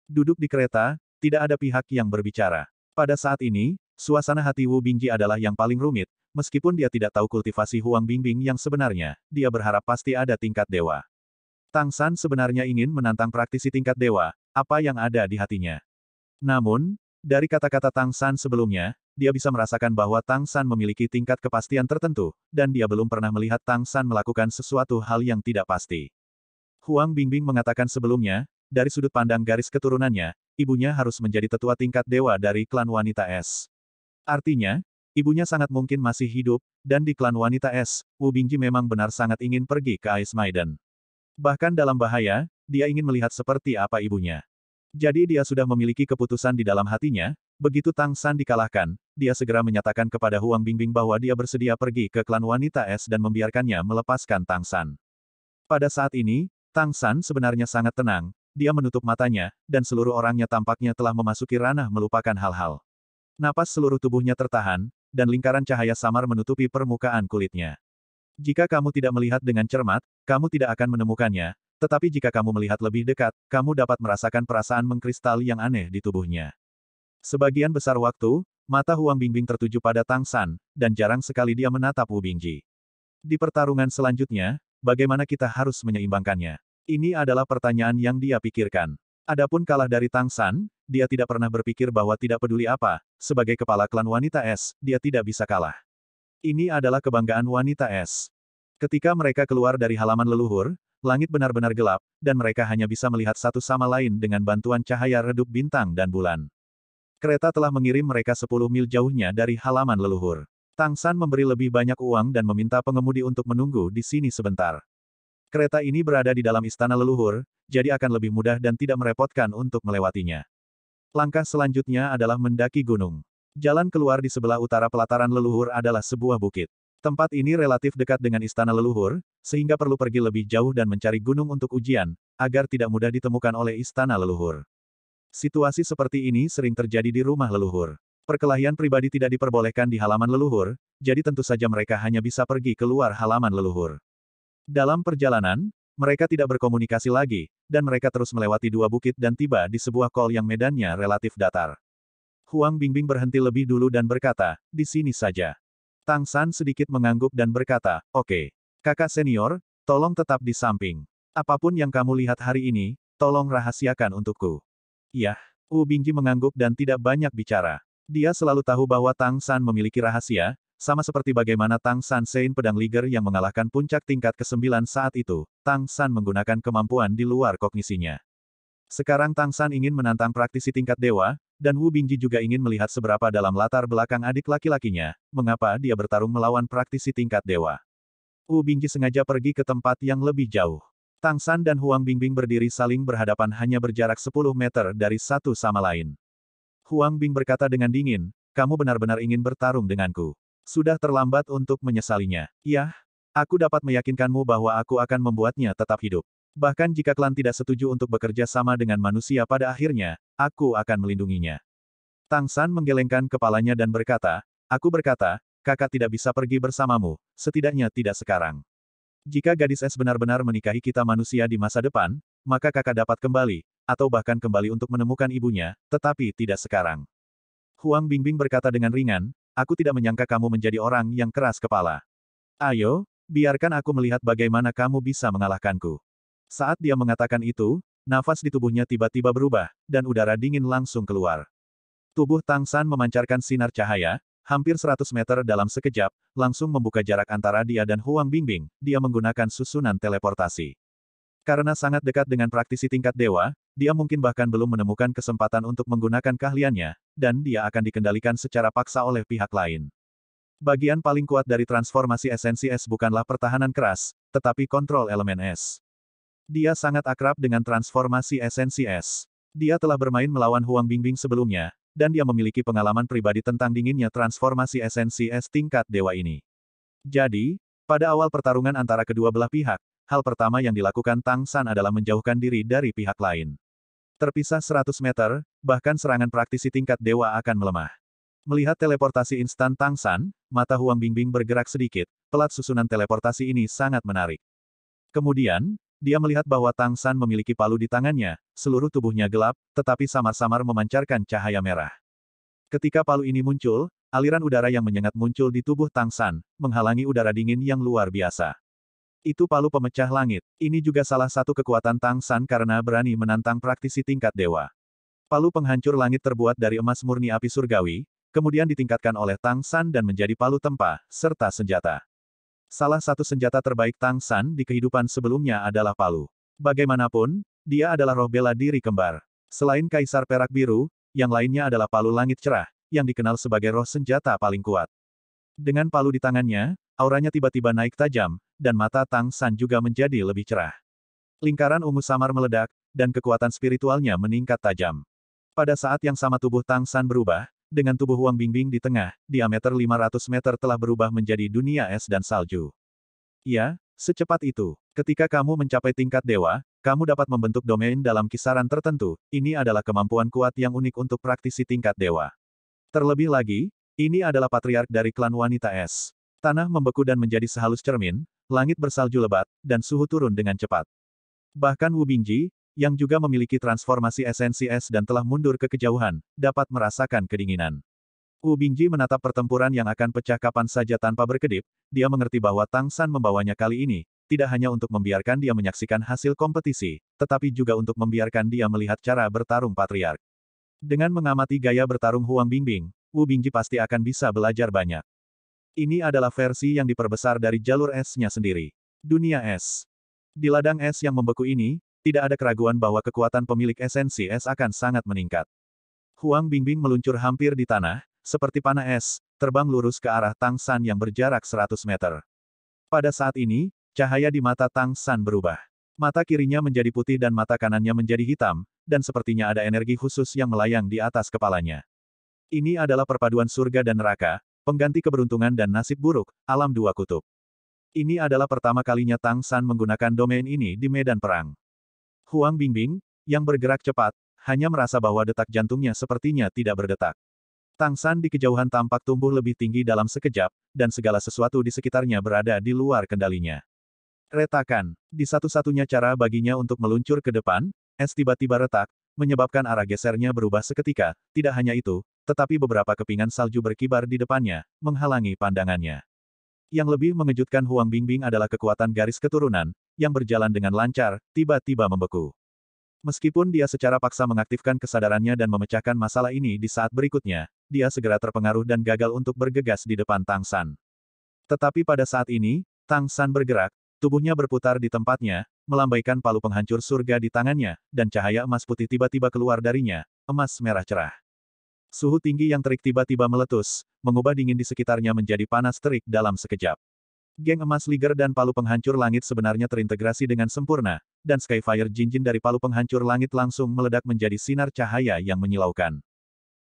Duduk di kereta, tidak ada pihak yang berbicara. Pada saat ini, suasana hati Wu Bingji adalah yang paling rumit, meskipun dia tidak tahu kultivasi Huang Bingbing yang sebenarnya, dia berharap pasti ada tingkat dewa. Tang San sebenarnya ingin menantang praktisi tingkat dewa, apa yang ada di hatinya. Namun, dari kata-kata Tang San sebelumnya, dia bisa merasakan bahwa Tang San memiliki tingkat kepastian tertentu, dan dia belum pernah melihat Tang San melakukan sesuatu hal yang tidak pasti. Huang Bingbing mengatakan sebelumnya, dari sudut pandang garis keturunannya, ibunya harus menjadi tetua tingkat dewa dari klan wanita es. Artinya, ibunya sangat mungkin masih hidup, dan di klan wanita es, Wu Bingji memang benar sangat ingin pergi ke Ice Maiden. Bahkan dalam bahaya, dia ingin melihat seperti apa ibunya. Jadi dia sudah memiliki keputusan di dalam hatinya, Begitu Tang San dikalahkan, dia segera menyatakan kepada Huang Bingbing bahwa dia bersedia pergi ke klan wanita es dan membiarkannya melepaskan Tang San. Pada saat ini, Tang San sebenarnya sangat tenang, dia menutup matanya, dan seluruh orangnya tampaknya telah memasuki ranah melupakan hal-hal. Napas seluruh tubuhnya tertahan, dan lingkaran cahaya samar menutupi permukaan kulitnya. Jika kamu tidak melihat dengan cermat, kamu tidak akan menemukannya, tetapi jika kamu melihat lebih dekat, kamu dapat merasakan perasaan mengkristal yang aneh di tubuhnya. Sebagian besar waktu, mata Huang Bingbing tertuju pada Tang San, dan jarang sekali dia menatap Wu Bingji. Di pertarungan selanjutnya, bagaimana kita harus menyeimbangkannya? Ini adalah pertanyaan yang dia pikirkan. Adapun kalah dari Tang San, dia tidak pernah berpikir bahwa tidak peduli apa, sebagai kepala klan wanita es, dia tidak bisa kalah. Ini adalah kebanggaan wanita es. Ketika mereka keluar dari halaman leluhur, langit benar-benar gelap, dan mereka hanya bisa melihat satu sama lain dengan bantuan cahaya redup bintang dan bulan. Kereta telah mengirim mereka 10 mil jauhnya dari halaman leluhur. Tang San memberi lebih banyak uang dan meminta pengemudi untuk menunggu di sini sebentar. Kereta ini berada di dalam istana leluhur, jadi akan lebih mudah dan tidak merepotkan untuk melewatinya. Langkah selanjutnya adalah mendaki gunung. Jalan keluar di sebelah utara pelataran leluhur adalah sebuah bukit. Tempat ini relatif dekat dengan istana leluhur, sehingga perlu pergi lebih jauh dan mencari gunung untuk ujian, agar tidak mudah ditemukan oleh istana leluhur. Situasi seperti ini sering terjadi di rumah leluhur. Perkelahian pribadi tidak diperbolehkan di halaman leluhur, jadi tentu saja mereka hanya bisa pergi keluar halaman leluhur. Dalam perjalanan, mereka tidak berkomunikasi lagi, dan mereka terus melewati dua bukit dan tiba di sebuah kol yang medannya relatif datar. Huang Bingbing berhenti lebih dulu dan berkata, di sini saja. Tang San sedikit mengangguk dan berkata, oke. Okay. Kakak senior, tolong tetap di samping. Apapun yang kamu lihat hari ini, tolong rahasiakan untukku. Yah, Wu Bingji mengangguk dan tidak banyak bicara. Dia selalu tahu bahwa Tang San memiliki rahasia, sama seperti bagaimana Tang San Sein pedang Liger yang mengalahkan puncak tingkat ke-9 saat itu, Tang San menggunakan kemampuan di luar kognisinya. Sekarang Tang San ingin menantang praktisi tingkat dewa, dan Wu Bingji juga ingin melihat seberapa dalam latar belakang adik laki-lakinya, mengapa dia bertarung melawan praktisi tingkat dewa. Wu Bingji sengaja pergi ke tempat yang lebih jauh. Tang San dan Huang Bingbing berdiri saling berhadapan hanya berjarak 10 meter dari satu sama lain. Huang Bing berkata dengan dingin, kamu benar-benar ingin bertarung denganku. Sudah terlambat untuk menyesalinya. Yah, aku dapat meyakinkanmu bahwa aku akan membuatnya tetap hidup. Bahkan jika klan tidak setuju untuk bekerja sama dengan manusia pada akhirnya, aku akan melindunginya. Tang San menggelengkan kepalanya dan berkata, Aku berkata, kakak tidak bisa pergi bersamamu, setidaknya tidak sekarang. Jika gadis es benar-benar menikahi kita manusia di masa depan, maka kakak dapat kembali, atau bahkan kembali untuk menemukan ibunya, tetapi tidak sekarang. Huang Bingbing berkata dengan ringan, aku tidak menyangka kamu menjadi orang yang keras kepala. Ayo, biarkan aku melihat bagaimana kamu bisa mengalahkanku. Saat dia mengatakan itu, nafas di tubuhnya tiba-tiba berubah, dan udara dingin langsung keluar. Tubuh Tang San memancarkan sinar cahaya, hampir 100 meter dalam sekejap, langsung membuka jarak antara dia dan Huang Bingbing, dia menggunakan susunan teleportasi. Karena sangat dekat dengan praktisi tingkat dewa, dia mungkin bahkan belum menemukan kesempatan untuk menggunakan keahliannya, dan dia akan dikendalikan secara paksa oleh pihak lain. Bagian paling kuat dari transformasi esensi es bukanlah pertahanan keras, tetapi kontrol elemen es. Dia sangat akrab dengan transformasi esensi es. Dia telah bermain melawan Huang Bingbing sebelumnya, dan dia memiliki pengalaman pribadi tentang dinginnya transformasi esensi es tingkat dewa ini. Jadi, pada awal pertarungan antara kedua belah pihak, hal pertama yang dilakukan Tang San adalah menjauhkan diri dari pihak lain. Terpisah 100 meter, bahkan serangan praktisi tingkat dewa akan melemah. Melihat teleportasi instan Tang San, mata Huang Bingbing bergerak sedikit, pelat susunan teleportasi ini sangat menarik. Kemudian, dia melihat bahwa Tang San memiliki palu di tangannya, seluruh tubuhnya gelap, tetapi samar-samar memancarkan cahaya merah. Ketika palu ini muncul, aliran udara yang menyengat muncul di tubuh Tang San, menghalangi udara dingin yang luar biasa. Itu palu pemecah langit. Ini juga salah satu kekuatan Tang San karena berani menantang praktisi tingkat dewa. Palu penghancur langit terbuat dari emas murni api surgawi, kemudian ditingkatkan oleh Tang San dan menjadi palu tempa, serta senjata. Salah satu senjata terbaik Tang San di kehidupan sebelumnya adalah palu. Bagaimanapun, dia adalah roh bela diri kembar. Selain Kaisar Perak Biru, yang lainnya adalah palu langit cerah, yang dikenal sebagai roh senjata paling kuat. Dengan palu di tangannya, auranya tiba-tiba naik tajam, dan mata Tang San juga menjadi lebih cerah. Lingkaran ungu samar meledak, dan kekuatan spiritualnya meningkat tajam. Pada saat yang sama tubuh Tang San berubah, dengan tubuh Wang Bingbing di tengah, diameter 500 meter telah berubah menjadi dunia es dan salju. Ya, secepat itu. Ketika kamu mencapai tingkat dewa, kamu dapat membentuk domain dalam kisaran tertentu, ini adalah kemampuan kuat yang unik untuk praktisi tingkat dewa. Terlebih lagi, ini adalah patriark dari klan wanita es. Tanah membeku dan menjadi sehalus cermin, langit bersalju lebat, dan suhu turun dengan cepat. Bahkan Wu Bingji, yang juga memiliki transformasi esensi es dan telah mundur ke kejauhan, dapat merasakan kedinginan. Wu Bingji menatap pertempuran yang akan pecah kapan saja tanpa berkedip, dia mengerti bahwa Tang San membawanya kali ini, tidak hanya untuk membiarkan dia menyaksikan hasil kompetisi, tetapi juga untuk membiarkan dia melihat cara bertarung patriark. Dengan mengamati gaya bertarung Huang Bingbing, Wu Bingji pasti akan bisa belajar banyak. Ini adalah versi yang diperbesar dari jalur esnya sendiri. Dunia es. Di ladang es yang membeku ini, tidak ada keraguan bahwa kekuatan pemilik esensi es akan sangat meningkat. Huang Bingbing meluncur hampir di tanah, seperti panah es, terbang lurus ke arah Tang San yang berjarak 100 meter. Pada saat ini, cahaya di mata Tang San berubah. Mata kirinya menjadi putih dan mata kanannya menjadi hitam, dan sepertinya ada energi khusus yang melayang di atas kepalanya. Ini adalah perpaduan surga dan neraka, pengganti keberuntungan dan nasib buruk, alam dua kutub. Ini adalah pertama kalinya Tang San menggunakan domain ini di medan perang. Huang Bingbing, yang bergerak cepat, hanya merasa bahwa detak jantungnya sepertinya tidak berdetak. Tang San di kejauhan tampak tumbuh lebih tinggi dalam sekejap, dan segala sesuatu di sekitarnya berada di luar kendalinya. Retakan, di satu-satunya cara baginya untuk meluncur ke depan, es tiba-tiba retak, menyebabkan arah gesernya berubah seketika, tidak hanya itu, tetapi beberapa kepingan salju berkibar di depannya, menghalangi pandangannya. Yang lebih mengejutkan Huang Bingbing adalah kekuatan garis keturunan, yang berjalan dengan lancar, tiba-tiba membeku. Meskipun dia secara paksa mengaktifkan kesadarannya dan memecahkan masalah ini di saat berikutnya, dia segera terpengaruh dan gagal untuk bergegas di depan Tang San. Tetapi pada saat ini, Tang San bergerak, tubuhnya berputar di tempatnya, melambaikan palu penghancur surga di tangannya, dan cahaya emas putih tiba-tiba keluar darinya, emas merah cerah. Suhu tinggi yang terik tiba-tiba meletus, mengubah dingin di sekitarnya menjadi panas terik dalam sekejap. Geng emas Liger dan palu penghancur langit sebenarnya terintegrasi dengan sempurna, dan Skyfire Jinjin dari palu penghancur langit langsung meledak menjadi sinar cahaya yang menyilaukan.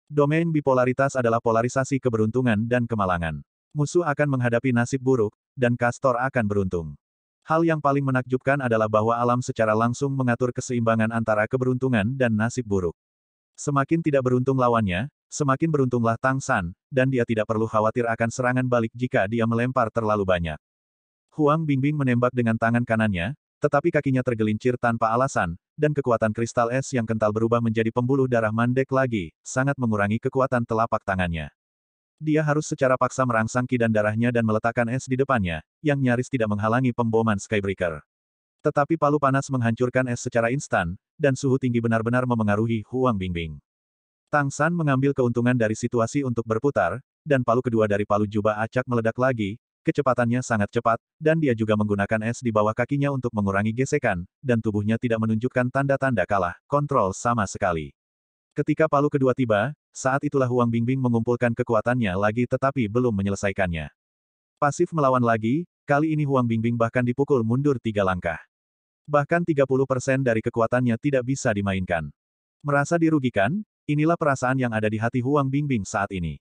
Domain bipolaritas adalah polarisasi keberuntungan dan kemalangan. Musuh akan menghadapi nasib buruk, dan Kastor akan beruntung. Hal yang paling menakjubkan adalah bahwa alam secara langsung mengatur keseimbangan antara keberuntungan dan nasib buruk. Semakin tidak beruntung lawannya, Semakin beruntunglah Tang San, dan dia tidak perlu khawatir akan serangan balik jika dia melempar terlalu banyak. Huang Bingbing menembak dengan tangan kanannya, tetapi kakinya tergelincir tanpa alasan, dan kekuatan kristal es yang kental berubah menjadi pembuluh darah mandek lagi, sangat mengurangi kekuatan telapak tangannya. Dia harus secara paksa merangsang kidan darahnya dan meletakkan es di depannya, yang nyaris tidak menghalangi pemboman Skybreaker. Tetapi palu panas menghancurkan es secara instan, dan suhu tinggi benar-benar memengaruhi Huang Bingbing. Tang San mengambil keuntungan dari situasi untuk berputar, dan palu kedua dari palu jubah acak meledak lagi, kecepatannya sangat cepat, dan dia juga menggunakan es di bawah kakinya untuk mengurangi gesekan, dan tubuhnya tidak menunjukkan tanda-tanda kalah, kontrol sama sekali. Ketika palu kedua tiba, saat itulah Huang Bingbing mengumpulkan kekuatannya lagi tetapi belum menyelesaikannya. Pasif melawan lagi, kali ini Huang Bingbing bahkan dipukul mundur tiga langkah. Bahkan 30% dari kekuatannya tidak bisa dimainkan. Merasa dirugikan, Inilah perasaan yang ada di hati Huang Bingbing saat ini.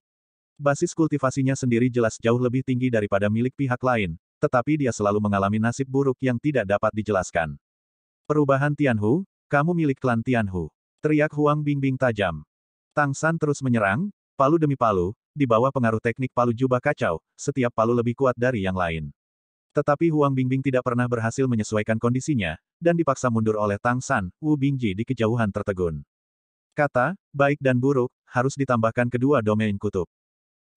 Basis kultivasinya sendiri jelas jauh lebih tinggi daripada milik pihak lain, tetapi dia selalu mengalami nasib buruk yang tidak dapat dijelaskan. Perubahan Tianhu, kamu milik klan Tianhu. Teriak Huang Bingbing tajam. Tang San terus menyerang, palu demi palu, di bawah pengaruh teknik palu jubah kacau, setiap palu lebih kuat dari yang lain. Tetapi Huang Bingbing tidak pernah berhasil menyesuaikan kondisinya, dan dipaksa mundur oleh Tang San, Wu Bingji di kejauhan tertegun. Kata, baik dan buruk, harus ditambahkan kedua domain kutub.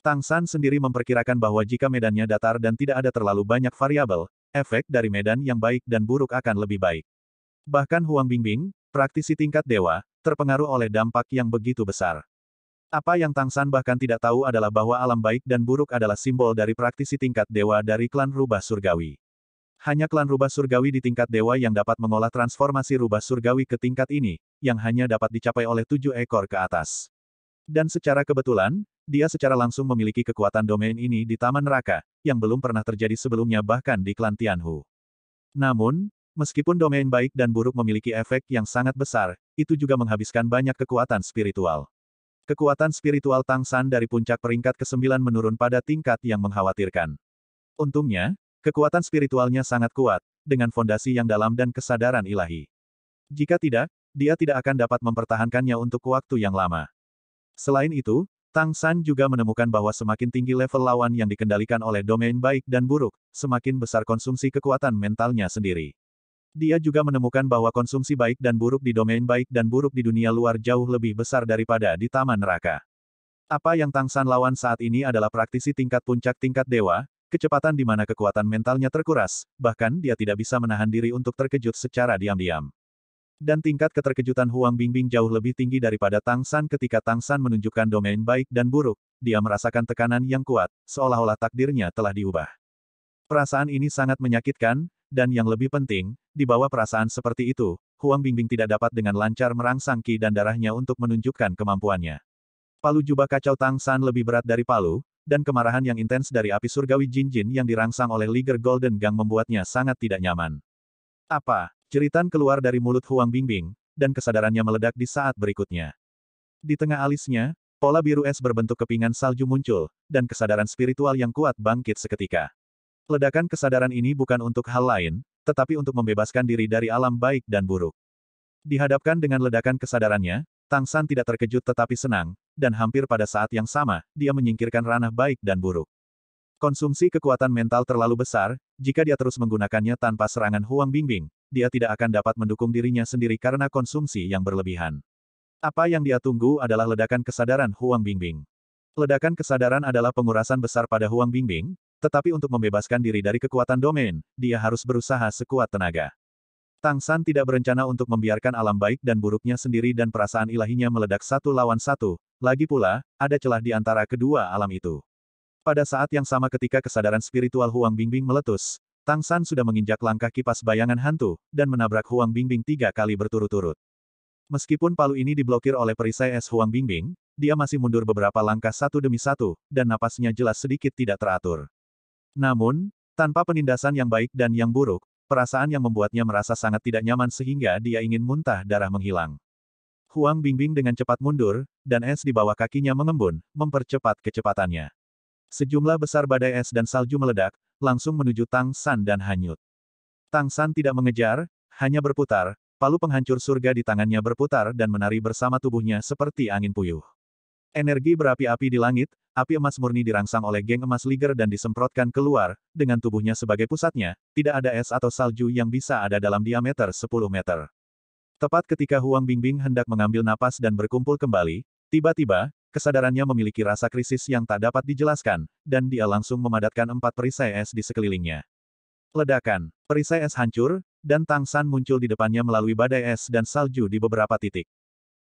Tang San sendiri memperkirakan bahwa jika medannya datar dan tidak ada terlalu banyak variabel, efek dari medan yang baik dan buruk akan lebih baik. Bahkan Huang Bingbing, praktisi tingkat dewa, terpengaruh oleh dampak yang begitu besar. Apa yang Tang San bahkan tidak tahu adalah bahwa alam baik dan buruk adalah simbol dari praktisi tingkat dewa dari klan rubah surgawi. Hanya klan rubah surgawi di tingkat dewa yang dapat mengolah transformasi rubah surgawi ke tingkat ini, yang hanya dapat dicapai oleh tujuh ekor ke atas. Dan secara kebetulan, dia secara langsung memiliki kekuatan domain ini di Taman Neraka, yang belum pernah terjadi sebelumnya bahkan di klan Tianhu. Namun, meskipun domain baik dan buruk memiliki efek yang sangat besar, itu juga menghabiskan banyak kekuatan spiritual. Kekuatan spiritual Tang San dari puncak peringkat ke-9 menurun pada tingkat yang mengkhawatirkan. Untungnya, kekuatan spiritualnya sangat kuat, dengan fondasi yang dalam dan kesadaran ilahi. Jika tidak, dia tidak akan dapat mempertahankannya untuk waktu yang lama. Selain itu, Tang San juga menemukan bahwa semakin tinggi level lawan yang dikendalikan oleh domain baik dan buruk, semakin besar konsumsi kekuatan mentalnya sendiri. Dia juga menemukan bahwa konsumsi baik dan buruk di domain baik dan buruk di dunia luar jauh lebih besar daripada di taman neraka. Apa yang Tang San lawan saat ini adalah praktisi tingkat puncak tingkat dewa, kecepatan di mana kekuatan mentalnya terkuras, bahkan dia tidak bisa menahan diri untuk terkejut secara diam-diam. Dan tingkat keterkejutan Huang Bingbing jauh lebih tinggi daripada Tang San ketika Tang San menunjukkan domain baik dan buruk, dia merasakan tekanan yang kuat, seolah-olah takdirnya telah diubah. Perasaan ini sangat menyakitkan, dan yang lebih penting, di bawah perasaan seperti itu, Huang Bingbing tidak dapat dengan lancar merangsang ki dan darahnya untuk menunjukkan kemampuannya. Palu jubah kacau Tang San lebih berat dari palu, dan kemarahan yang intens dari api surgawi Jin Jin yang dirangsang oleh Liger Golden Gang membuatnya sangat tidak nyaman. Apa, Jeritan keluar dari mulut Huang Bingbing, dan kesadarannya meledak di saat berikutnya. Di tengah alisnya, pola biru es berbentuk kepingan salju muncul, dan kesadaran spiritual yang kuat bangkit seketika. Ledakan kesadaran ini bukan untuk hal lain, tetapi untuk membebaskan diri dari alam baik dan buruk. Dihadapkan dengan ledakan kesadarannya, Tang San tidak terkejut tetapi senang, dan hampir pada saat yang sama, dia menyingkirkan ranah baik dan buruk. Konsumsi kekuatan mental terlalu besar, jika dia terus menggunakannya tanpa serangan Huang Bingbing, dia tidak akan dapat mendukung dirinya sendiri karena konsumsi yang berlebihan. Apa yang dia tunggu adalah ledakan kesadaran Huang Bingbing. Ledakan kesadaran adalah pengurasan besar pada Huang Bingbing, tetapi untuk membebaskan diri dari kekuatan domain, dia harus berusaha sekuat tenaga. Tang San tidak berencana untuk membiarkan alam baik dan buruknya sendiri dan perasaan ilahinya meledak satu lawan satu, lagi pula, ada celah di antara kedua alam itu. Pada saat yang sama ketika kesadaran spiritual Huang Bingbing meletus, Tang San sudah menginjak langkah kipas bayangan hantu, dan menabrak Huang Bingbing tiga kali berturut-turut. Meskipun palu ini diblokir oleh perisai es Huang Bingbing, dia masih mundur beberapa langkah satu demi satu, dan napasnya jelas sedikit tidak teratur. Namun, tanpa penindasan yang baik dan yang buruk, perasaan yang membuatnya merasa sangat tidak nyaman sehingga dia ingin muntah darah menghilang. Huang Bingbing dengan cepat mundur, dan es di bawah kakinya mengembun, mempercepat kecepatannya. Sejumlah besar badai es dan salju meledak, langsung menuju Tang San dan hanyut. Tang San tidak mengejar, hanya berputar, palu penghancur surga di tangannya berputar dan menari bersama tubuhnya seperti angin puyuh. Energi berapi-api di langit, api emas murni dirangsang oleh geng emas Liger dan disemprotkan keluar, dengan tubuhnya sebagai pusatnya, tidak ada es atau salju yang bisa ada dalam diameter 10 meter. Tepat ketika Huang Bingbing hendak mengambil napas dan berkumpul kembali, tiba-tiba, kesadarannya memiliki rasa krisis yang tak dapat dijelaskan, dan dia langsung memadatkan empat perisai es di sekelilingnya. Ledakan, perisai es hancur, dan Tang San muncul di depannya melalui badai es dan salju di beberapa titik.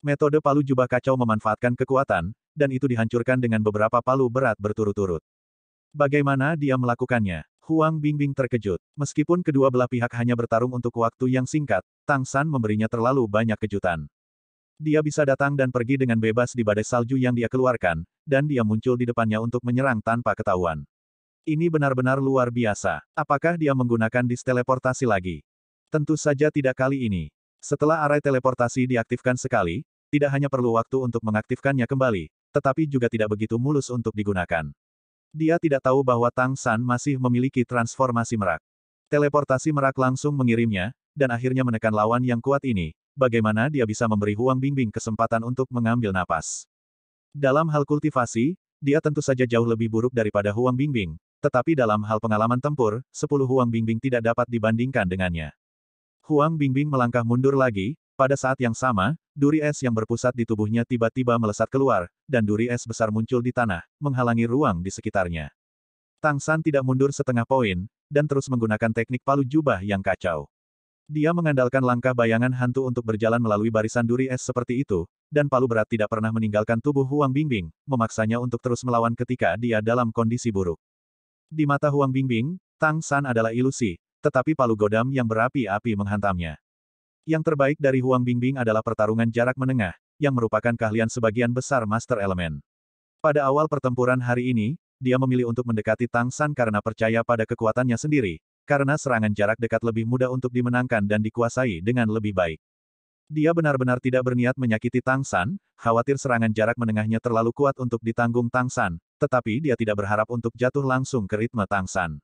Metode palu jubah kacau memanfaatkan kekuatan, dan itu dihancurkan dengan beberapa palu berat berturut-turut. Bagaimana dia melakukannya? Huang Bingbing terkejut. Meskipun kedua belah pihak hanya bertarung untuk waktu yang singkat, Tang San memberinya terlalu banyak kejutan. Dia bisa datang dan pergi dengan bebas di badai salju yang dia keluarkan, dan dia muncul di depannya untuk menyerang tanpa ketahuan. Ini benar-benar luar biasa. Apakah dia menggunakan disteleportasi lagi? Tentu saja tidak kali ini. Setelah arai teleportasi diaktifkan sekali, tidak hanya perlu waktu untuk mengaktifkannya kembali, tetapi juga tidak begitu mulus untuk digunakan. Dia tidak tahu bahwa Tang San masih memiliki transformasi merak. Teleportasi merak langsung mengirimnya, dan akhirnya menekan lawan yang kuat ini, bagaimana dia bisa memberi Huang Bingbing kesempatan untuk mengambil napas. Dalam hal kultivasi, dia tentu saja jauh lebih buruk daripada Huang Bingbing, tetapi dalam hal pengalaman tempur, 10 Huang Bingbing tidak dapat dibandingkan dengannya. Huang Bingbing melangkah mundur lagi, pada saat yang sama, duri es yang berpusat di tubuhnya tiba-tiba melesat keluar, dan duri es besar muncul di tanah, menghalangi ruang di sekitarnya. Tang San tidak mundur setengah poin, dan terus menggunakan teknik palu jubah yang kacau. Dia mengandalkan langkah bayangan hantu untuk berjalan melalui barisan duri es seperti itu, dan palu berat tidak pernah meninggalkan tubuh Huang Bingbing, memaksanya untuk terus melawan ketika dia dalam kondisi buruk. Di mata Huang Bingbing, Tang San adalah ilusi, tetapi palu godam yang berapi-api menghantamnya. Yang terbaik dari Huang Bingbing adalah pertarungan jarak menengah, yang merupakan keahlian sebagian besar Master Elemen. Pada awal pertempuran hari ini, dia memilih untuk mendekati Tang San karena percaya pada kekuatannya sendiri, karena serangan jarak dekat lebih mudah untuk dimenangkan dan dikuasai dengan lebih baik. Dia benar-benar tidak berniat menyakiti Tang San, khawatir serangan jarak menengahnya terlalu kuat untuk ditanggung Tang San, tetapi dia tidak berharap untuk jatuh langsung ke ritme Tang San.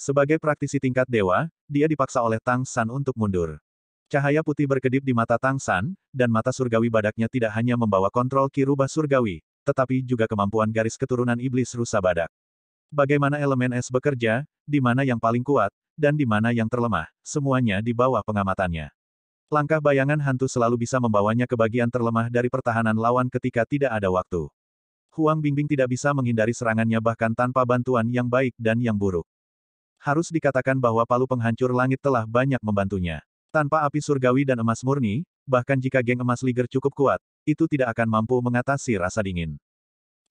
Sebagai praktisi tingkat dewa, dia dipaksa oleh Tang San untuk mundur. Cahaya putih berkedip di mata Tang San, dan mata surgawi badaknya tidak hanya membawa kontrol kirubah surgawi, tetapi juga kemampuan garis keturunan iblis rusa badak. Bagaimana elemen es bekerja, di mana yang paling kuat, dan di mana yang terlemah, semuanya di bawah pengamatannya. Langkah bayangan hantu selalu bisa membawanya ke bagian terlemah dari pertahanan lawan ketika tidak ada waktu. Huang Bingbing tidak bisa menghindari serangannya bahkan tanpa bantuan yang baik dan yang buruk. Harus dikatakan bahwa palu penghancur langit telah banyak membantunya. Tanpa api surgawi dan emas murni, bahkan jika geng emas Liger cukup kuat, itu tidak akan mampu mengatasi rasa dingin.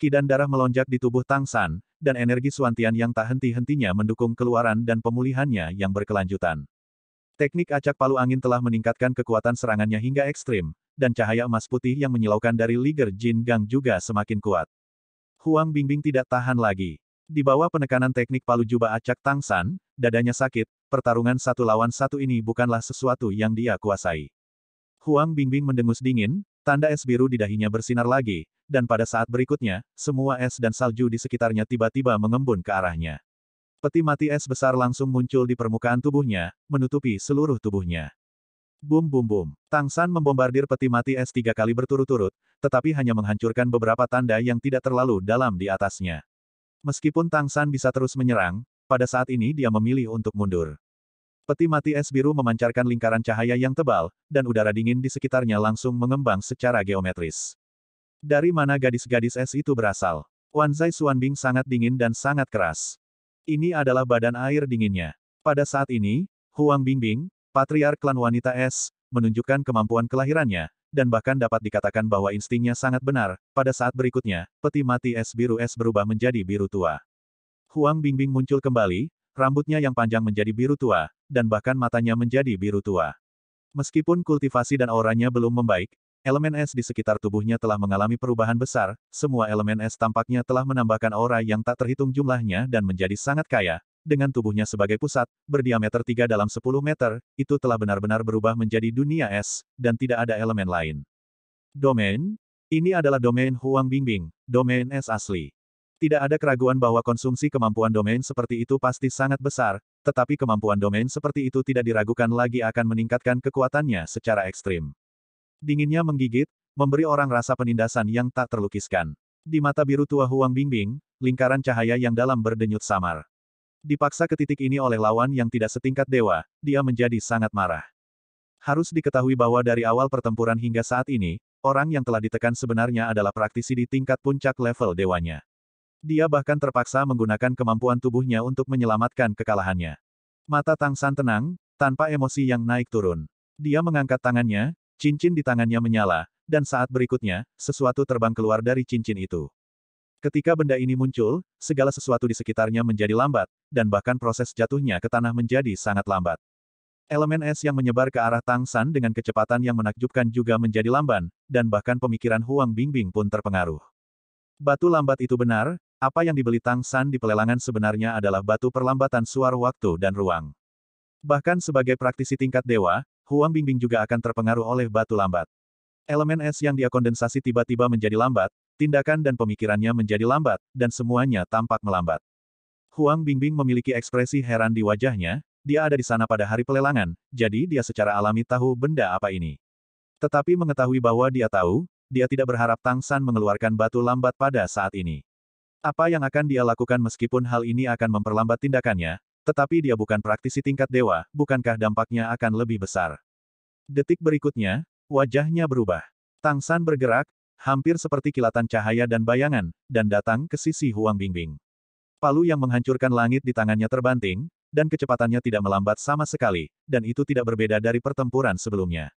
Kidan darah melonjak di tubuh Tang San, dan energi Suantian yang tak henti-hentinya mendukung keluaran dan pemulihannya yang berkelanjutan. Teknik acak palu angin telah meningkatkan kekuatan serangannya hingga ekstrim, dan cahaya emas putih yang menyilaukan dari Liger Jin Gang juga semakin kuat. Huang Bingbing tidak tahan lagi. Di bawah penekanan teknik palu jubah acak Tang San, dadanya sakit, pertarungan satu lawan satu ini bukanlah sesuatu yang dia kuasai. Huang Bingbing mendengus dingin, Tanda es biru di dahinya bersinar lagi, dan pada saat berikutnya, semua es dan salju di sekitarnya tiba-tiba mengembun ke arahnya. Peti mati es besar langsung muncul di permukaan tubuhnya, menutupi seluruh tubuhnya. Bum bum bum. Tang San membombardir peti mati es tiga kali berturut-turut, tetapi hanya menghancurkan beberapa tanda yang tidak terlalu dalam di atasnya. Meskipun Tang San bisa terus menyerang, pada saat ini dia memilih untuk mundur. Peti mati es biru memancarkan lingkaran cahaya yang tebal, dan udara dingin di sekitarnya langsung mengembang secara geometris. Dari mana gadis-gadis es itu berasal? Wan Zai Suan Bing sangat dingin dan sangat keras. Ini adalah badan air dinginnya. Pada saat ini, Huang Bingbing, patriark klan wanita es, menunjukkan kemampuan kelahirannya, dan bahkan dapat dikatakan bahwa instingnya sangat benar. Pada saat berikutnya, peti mati es biru es berubah menjadi biru tua. Huang Bingbing muncul kembali, Rambutnya yang panjang menjadi biru tua, dan bahkan matanya menjadi biru tua. Meskipun kultivasi dan auranya belum membaik, elemen es di sekitar tubuhnya telah mengalami perubahan besar, semua elemen es tampaknya telah menambahkan aura yang tak terhitung jumlahnya dan menjadi sangat kaya. Dengan tubuhnya sebagai pusat, berdiameter 3 dalam 10 meter, itu telah benar-benar berubah menjadi dunia es, dan tidak ada elemen lain. Domain? Ini adalah domain Huang Bingbing, domain es asli. Tidak ada keraguan bahwa konsumsi kemampuan domain seperti itu pasti sangat besar, tetapi kemampuan domain seperti itu tidak diragukan lagi akan meningkatkan kekuatannya secara ekstrim. Dinginnya menggigit, memberi orang rasa penindasan yang tak terlukiskan. Di mata biru tua Huang Bingbing, lingkaran cahaya yang dalam berdenyut samar. Dipaksa ke titik ini oleh lawan yang tidak setingkat dewa, dia menjadi sangat marah. Harus diketahui bahwa dari awal pertempuran hingga saat ini, orang yang telah ditekan sebenarnya adalah praktisi di tingkat puncak level dewanya. Dia bahkan terpaksa menggunakan kemampuan tubuhnya untuk menyelamatkan kekalahannya. Mata Tang San tenang, tanpa emosi yang naik turun. Dia mengangkat tangannya, cincin di tangannya menyala, dan saat berikutnya, sesuatu terbang keluar dari cincin itu. Ketika benda ini muncul, segala sesuatu di sekitarnya menjadi lambat, dan bahkan proses jatuhnya ke tanah menjadi sangat lambat. Elemen es yang menyebar ke arah Tang San dengan kecepatan yang menakjubkan juga menjadi lamban, dan bahkan pemikiran Huang Bingbing pun terpengaruh. Batu lambat itu benar, apa yang dibeli Tang San di pelelangan sebenarnya adalah batu perlambatan suar waktu dan ruang. Bahkan sebagai praktisi tingkat dewa, Huang Bingbing juga akan terpengaruh oleh batu lambat. Elemen es yang dia kondensasi tiba-tiba menjadi lambat, tindakan dan pemikirannya menjadi lambat, dan semuanya tampak melambat. Huang Bingbing memiliki ekspresi heran di wajahnya, dia ada di sana pada hari pelelangan, jadi dia secara alami tahu benda apa ini. Tetapi mengetahui bahwa dia tahu, dia tidak berharap Tang San mengeluarkan batu lambat pada saat ini. Apa yang akan dia lakukan meskipun hal ini akan memperlambat tindakannya, tetapi dia bukan praktisi tingkat dewa, bukankah dampaknya akan lebih besar? Detik berikutnya, wajahnya berubah. Tang San bergerak, hampir seperti kilatan cahaya dan bayangan, dan datang ke sisi Huang Bingbing. Palu yang menghancurkan langit di tangannya terbanting, dan kecepatannya tidak melambat sama sekali, dan itu tidak berbeda dari pertempuran sebelumnya.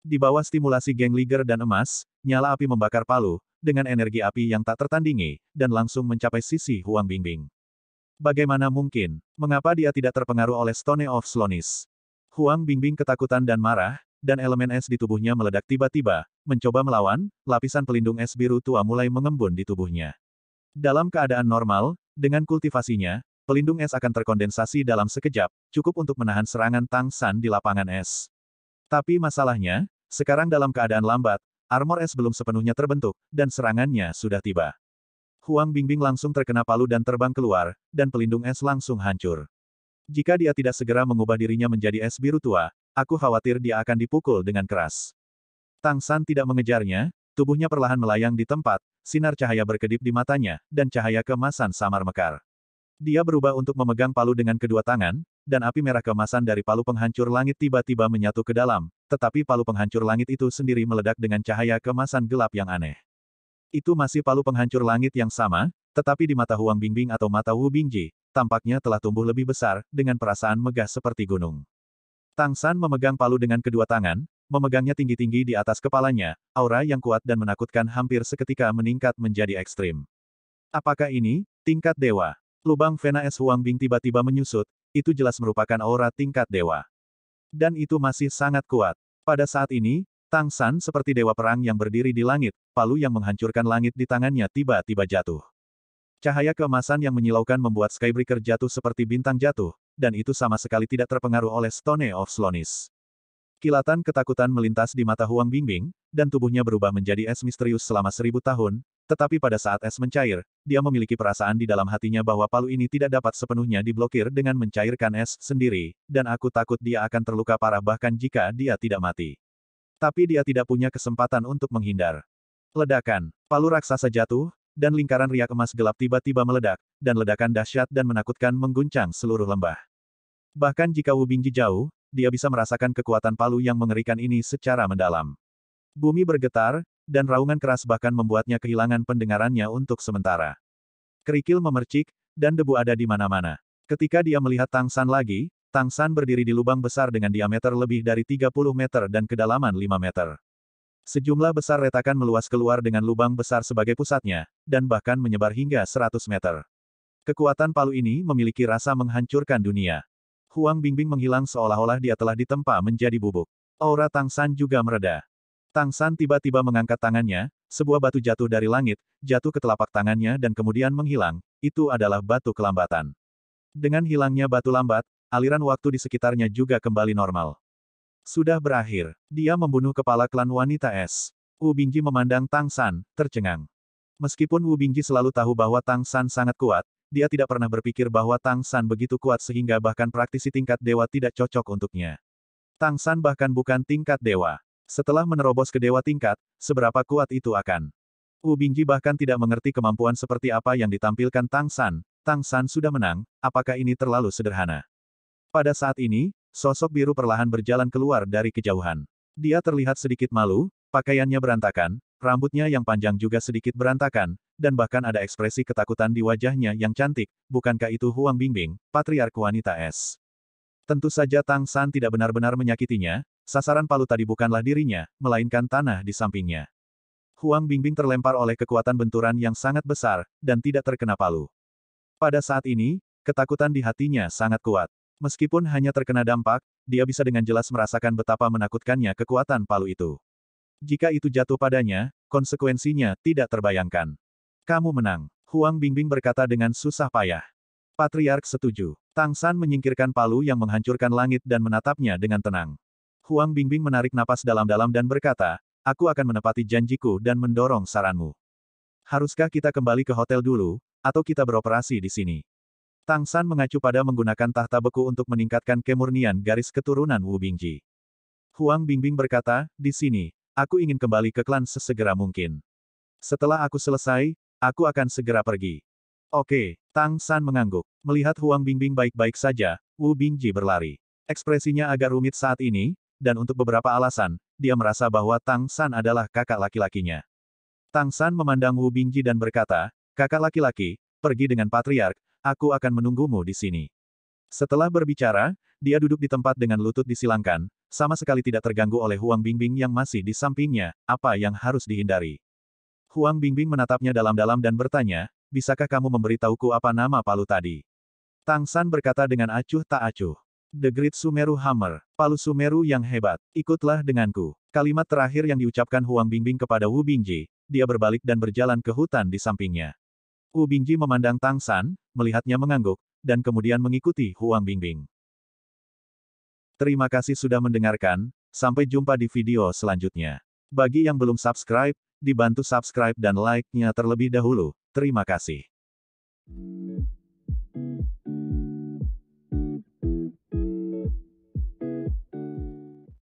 Di bawah stimulasi geng Liger dan emas, nyala api membakar palu, dengan energi api yang tak tertandingi, dan langsung mencapai sisi Huang Bingbing. Bagaimana mungkin, mengapa dia tidak terpengaruh oleh Stone of Slonis? Huang Bingbing ketakutan dan marah, dan elemen es di tubuhnya meledak tiba-tiba, mencoba melawan, lapisan pelindung es biru tua mulai mengembun di tubuhnya. Dalam keadaan normal, dengan kultivasinya, pelindung es akan terkondensasi dalam sekejap, cukup untuk menahan serangan Tang San di lapangan es. Tapi masalahnya, sekarang dalam keadaan lambat, Armor es belum sepenuhnya terbentuk, dan serangannya sudah tiba. Huang Bingbing langsung terkena palu dan terbang keluar, dan pelindung es langsung hancur. Jika dia tidak segera mengubah dirinya menjadi es biru tua, aku khawatir dia akan dipukul dengan keras. Tang San tidak mengejarnya, tubuhnya perlahan melayang di tempat, sinar cahaya berkedip di matanya, dan cahaya kemasan samar mekar. Dia berubah untuk memegang palu dengan kedua tangan, dan api merah kemasan dari palu penghancur langit tiba-tiba menyatu ke dalam, tetapi palu penghancur langit itu sendiri meledak dengan cahaya kemasan gelap yang aneh. Itu masih palu penghancur langit yang sama, tetapi di mata Huang Bingbing atau mata Wu Bingji, tampaknya telah tumbuh lebih besar, dengan perasaan megah seperti gunung. Tang San memegang palu dengan kedua tangan, memegangnya tinggi-tinggi di atas kepalanya, aura yang kuat dan menakutkan hampir seketika meningkat menjadi ekstrim. Apakah ini, tingkat dewa? Lubang Vena Es Huang Bing tiba-tiba menyusut, itu jelas merupakan aura tingkat dewa. Dan itu masih sangat kuat. Pada saat ini, Tang San seperti dewa perang yang berdiri di langit, palu yang menghancurkan langit di tangannya tiba-tiba jatuh. Cahaya keemasan yang menyilaukan membuat Skybreaker jatuh seperti bintang jatuh, dan itu sama sekali tidak terpengaruh oleh Stone of Slonis. Kilatan ketakutan melintas di mata Huang Bingbing, dan tubuhnya berubah menjadi es misterius selama seribu tahun, tetapi pada saat es mencair, dia memiliki perasaan di dalam hatinya bahwa palu ini tidak dapat sepenuhnya diblokir dengan mencairkan es sendiri, dan aku takut dia akan terluka parah bahkan jika dia tidak mati. Tapi dia tidak punya kesempatan untuk menghindar. Ledakan, palu raksasa jatuh, dan lingkaran riak emas gelap tiba-tiba meledak, dan ledakan dahsyat dan menakutkan mengguncang seluruh lembah. Bahkan jika Wu Bingji jauh, dia bisa merasakan kekuatan palu yang mengerikan ini secara mendalam. Bumi bergetar, dan raungan keras bahkan membuatnya kehilangan pendengarannya untuk sementara. Kerikil memercik, dan debu ada di mana-mana. Ketika dia melihat Tang San lagi, Tang San berdiri di lubang besar dengan diameter lebih dari 30 meter dan kedalaman 5 meter. Sejumlah besar retakan meluas keluar dengan lubang besar sebagai pusatnya, dan bahkan menyebar hingga 100 meter. Kekuatan palu ini memiliki rasa menghancurkan dunia. Huang Bingbing menghilang seolah-olah dia telah ditempa menjadi bubuk. Aura Tang San juga meredah. Tang San tiba-tiba mengangkat tangannya, sebuah batu jatuh dari langit, jatuh ke telapak tangannya dan kemudian menghilang, itu adalah batu kelambatan. Dengan hilangnya batu lambat, aliran waktu di sekitarnya juga kembali normal. Sudah berakhir, dia membunuh kepala klan wanita es. Wu Bingji memandang Tang San, tercengang. Meskipun Wu Bingji selalu tahu bahwa Tang San sangat kuat, dia tidak pernah berpikir bahwa Tang San begitu kuat sehingga bahkan praktisi tingkat dewa tidak cocok untuknya. Tang San bahkan bukan tingkat dewa. Setelah menerobos ke dewa tingkat, seberapa kuat itu akan? Wu Bingji bahkan tidak mengerti kemampuan seperti apa yang ditampilkan Tang San. Tang San sudah menang, apakah ini terlalu sederhana? Pada saat ini, sosok biru perlahan berjalan keluar dari kejauhan. Dia terlihat sedikit malu, pakaiannya berantakan, rambutnya yang panjang juga sedikit berantakan, dan bahkan ada ekspresi ketakutan di wajahnya yang cantik, bukankah itu Huang Bingbing, patriark wanita es? Tentu saja Tang San tidak benar-benar menyakitinya, Sasaran palu tadi bukanlah dirinya, melainkan tanah di sampingnya. Huang Bingbing terlempar oleh kekuatan benturan yang sangat besar, dan tidak terkena palu. Pada saat ini, ketakutan di hatinya sangat kuat. Meskipun hanya terkena dampak, dia bisa dengan jelas merasakan betapa menakutkannya kekuatan palu itu. Jika itu jatuh padanya, konsekuensinya tidak terbayangkan. Kamu menang, Huang Bingbing berkata dengan susah payah. Patriark setuju. Tang San menyingkirkan palu yang menghancurkan langit dan menatapnya dengan tenang. Huang Bingbing menarik napas dalam-dalam dan berkata, aku akan menepati janjiku dan mendorong saranmu. Haruskah kita kembali ke hotel dulu, atau kita beroperasi di sini? Tang San mengacu pada menggunakan tahta beku untuk meningkatkan kemurnian garis keturunan Wu Bingji. Huang Bingbing berkata, di sini, aku ingin kembali ke klan sesegera mungkin. Setelah aku selesai, aku akan segera pergi. Oke, Tang San mengangguk. Melihat Huang Bingbing baik-baik saja, Wu Bingji berlari. Ekspresinya agak rumit saat ini, dan untuk beberapa alasan, dia merasa bahwa Tang San adalah kakak laki-lakinya. Tang San memandang Wu Bingji dan berkata, kakak laki-laki, pergi dengan patriark, aku akan menunggumu di sini. Setelah berbicara, dia duduk di tempat dengan lutut disilangkan, sama sekali tidak terganggu oleh Huang Bingbing yang masih di sampingnya, apa yang harus dihindari. Huang Bingbing menatapnya dalam-dalam dan bertanya, bisakah kamu memberitahuku apa nama palu tadi? Tang San berkata dengan acuh tak acuh. The Great Sumeru Hammer, Palu Sumeru yang hebat, ikutlah denganku. Kalimat terakhir yang diucapkan Huang Bingbing kepada Wu Bingji, dia berbalik dan berjalan ke hutan di sampingnya. Wu Bingji memandang Tang San, melihatnya mengangguk, dan kemudian mengikuti Huang Bingbing. Terima kasih sudah mendengarkan, sampai jumpa di video selanjutnya. Bagi yang belum subscribe, dibantu subscribe dan like-nya terlebih dahulu. Terima kasih.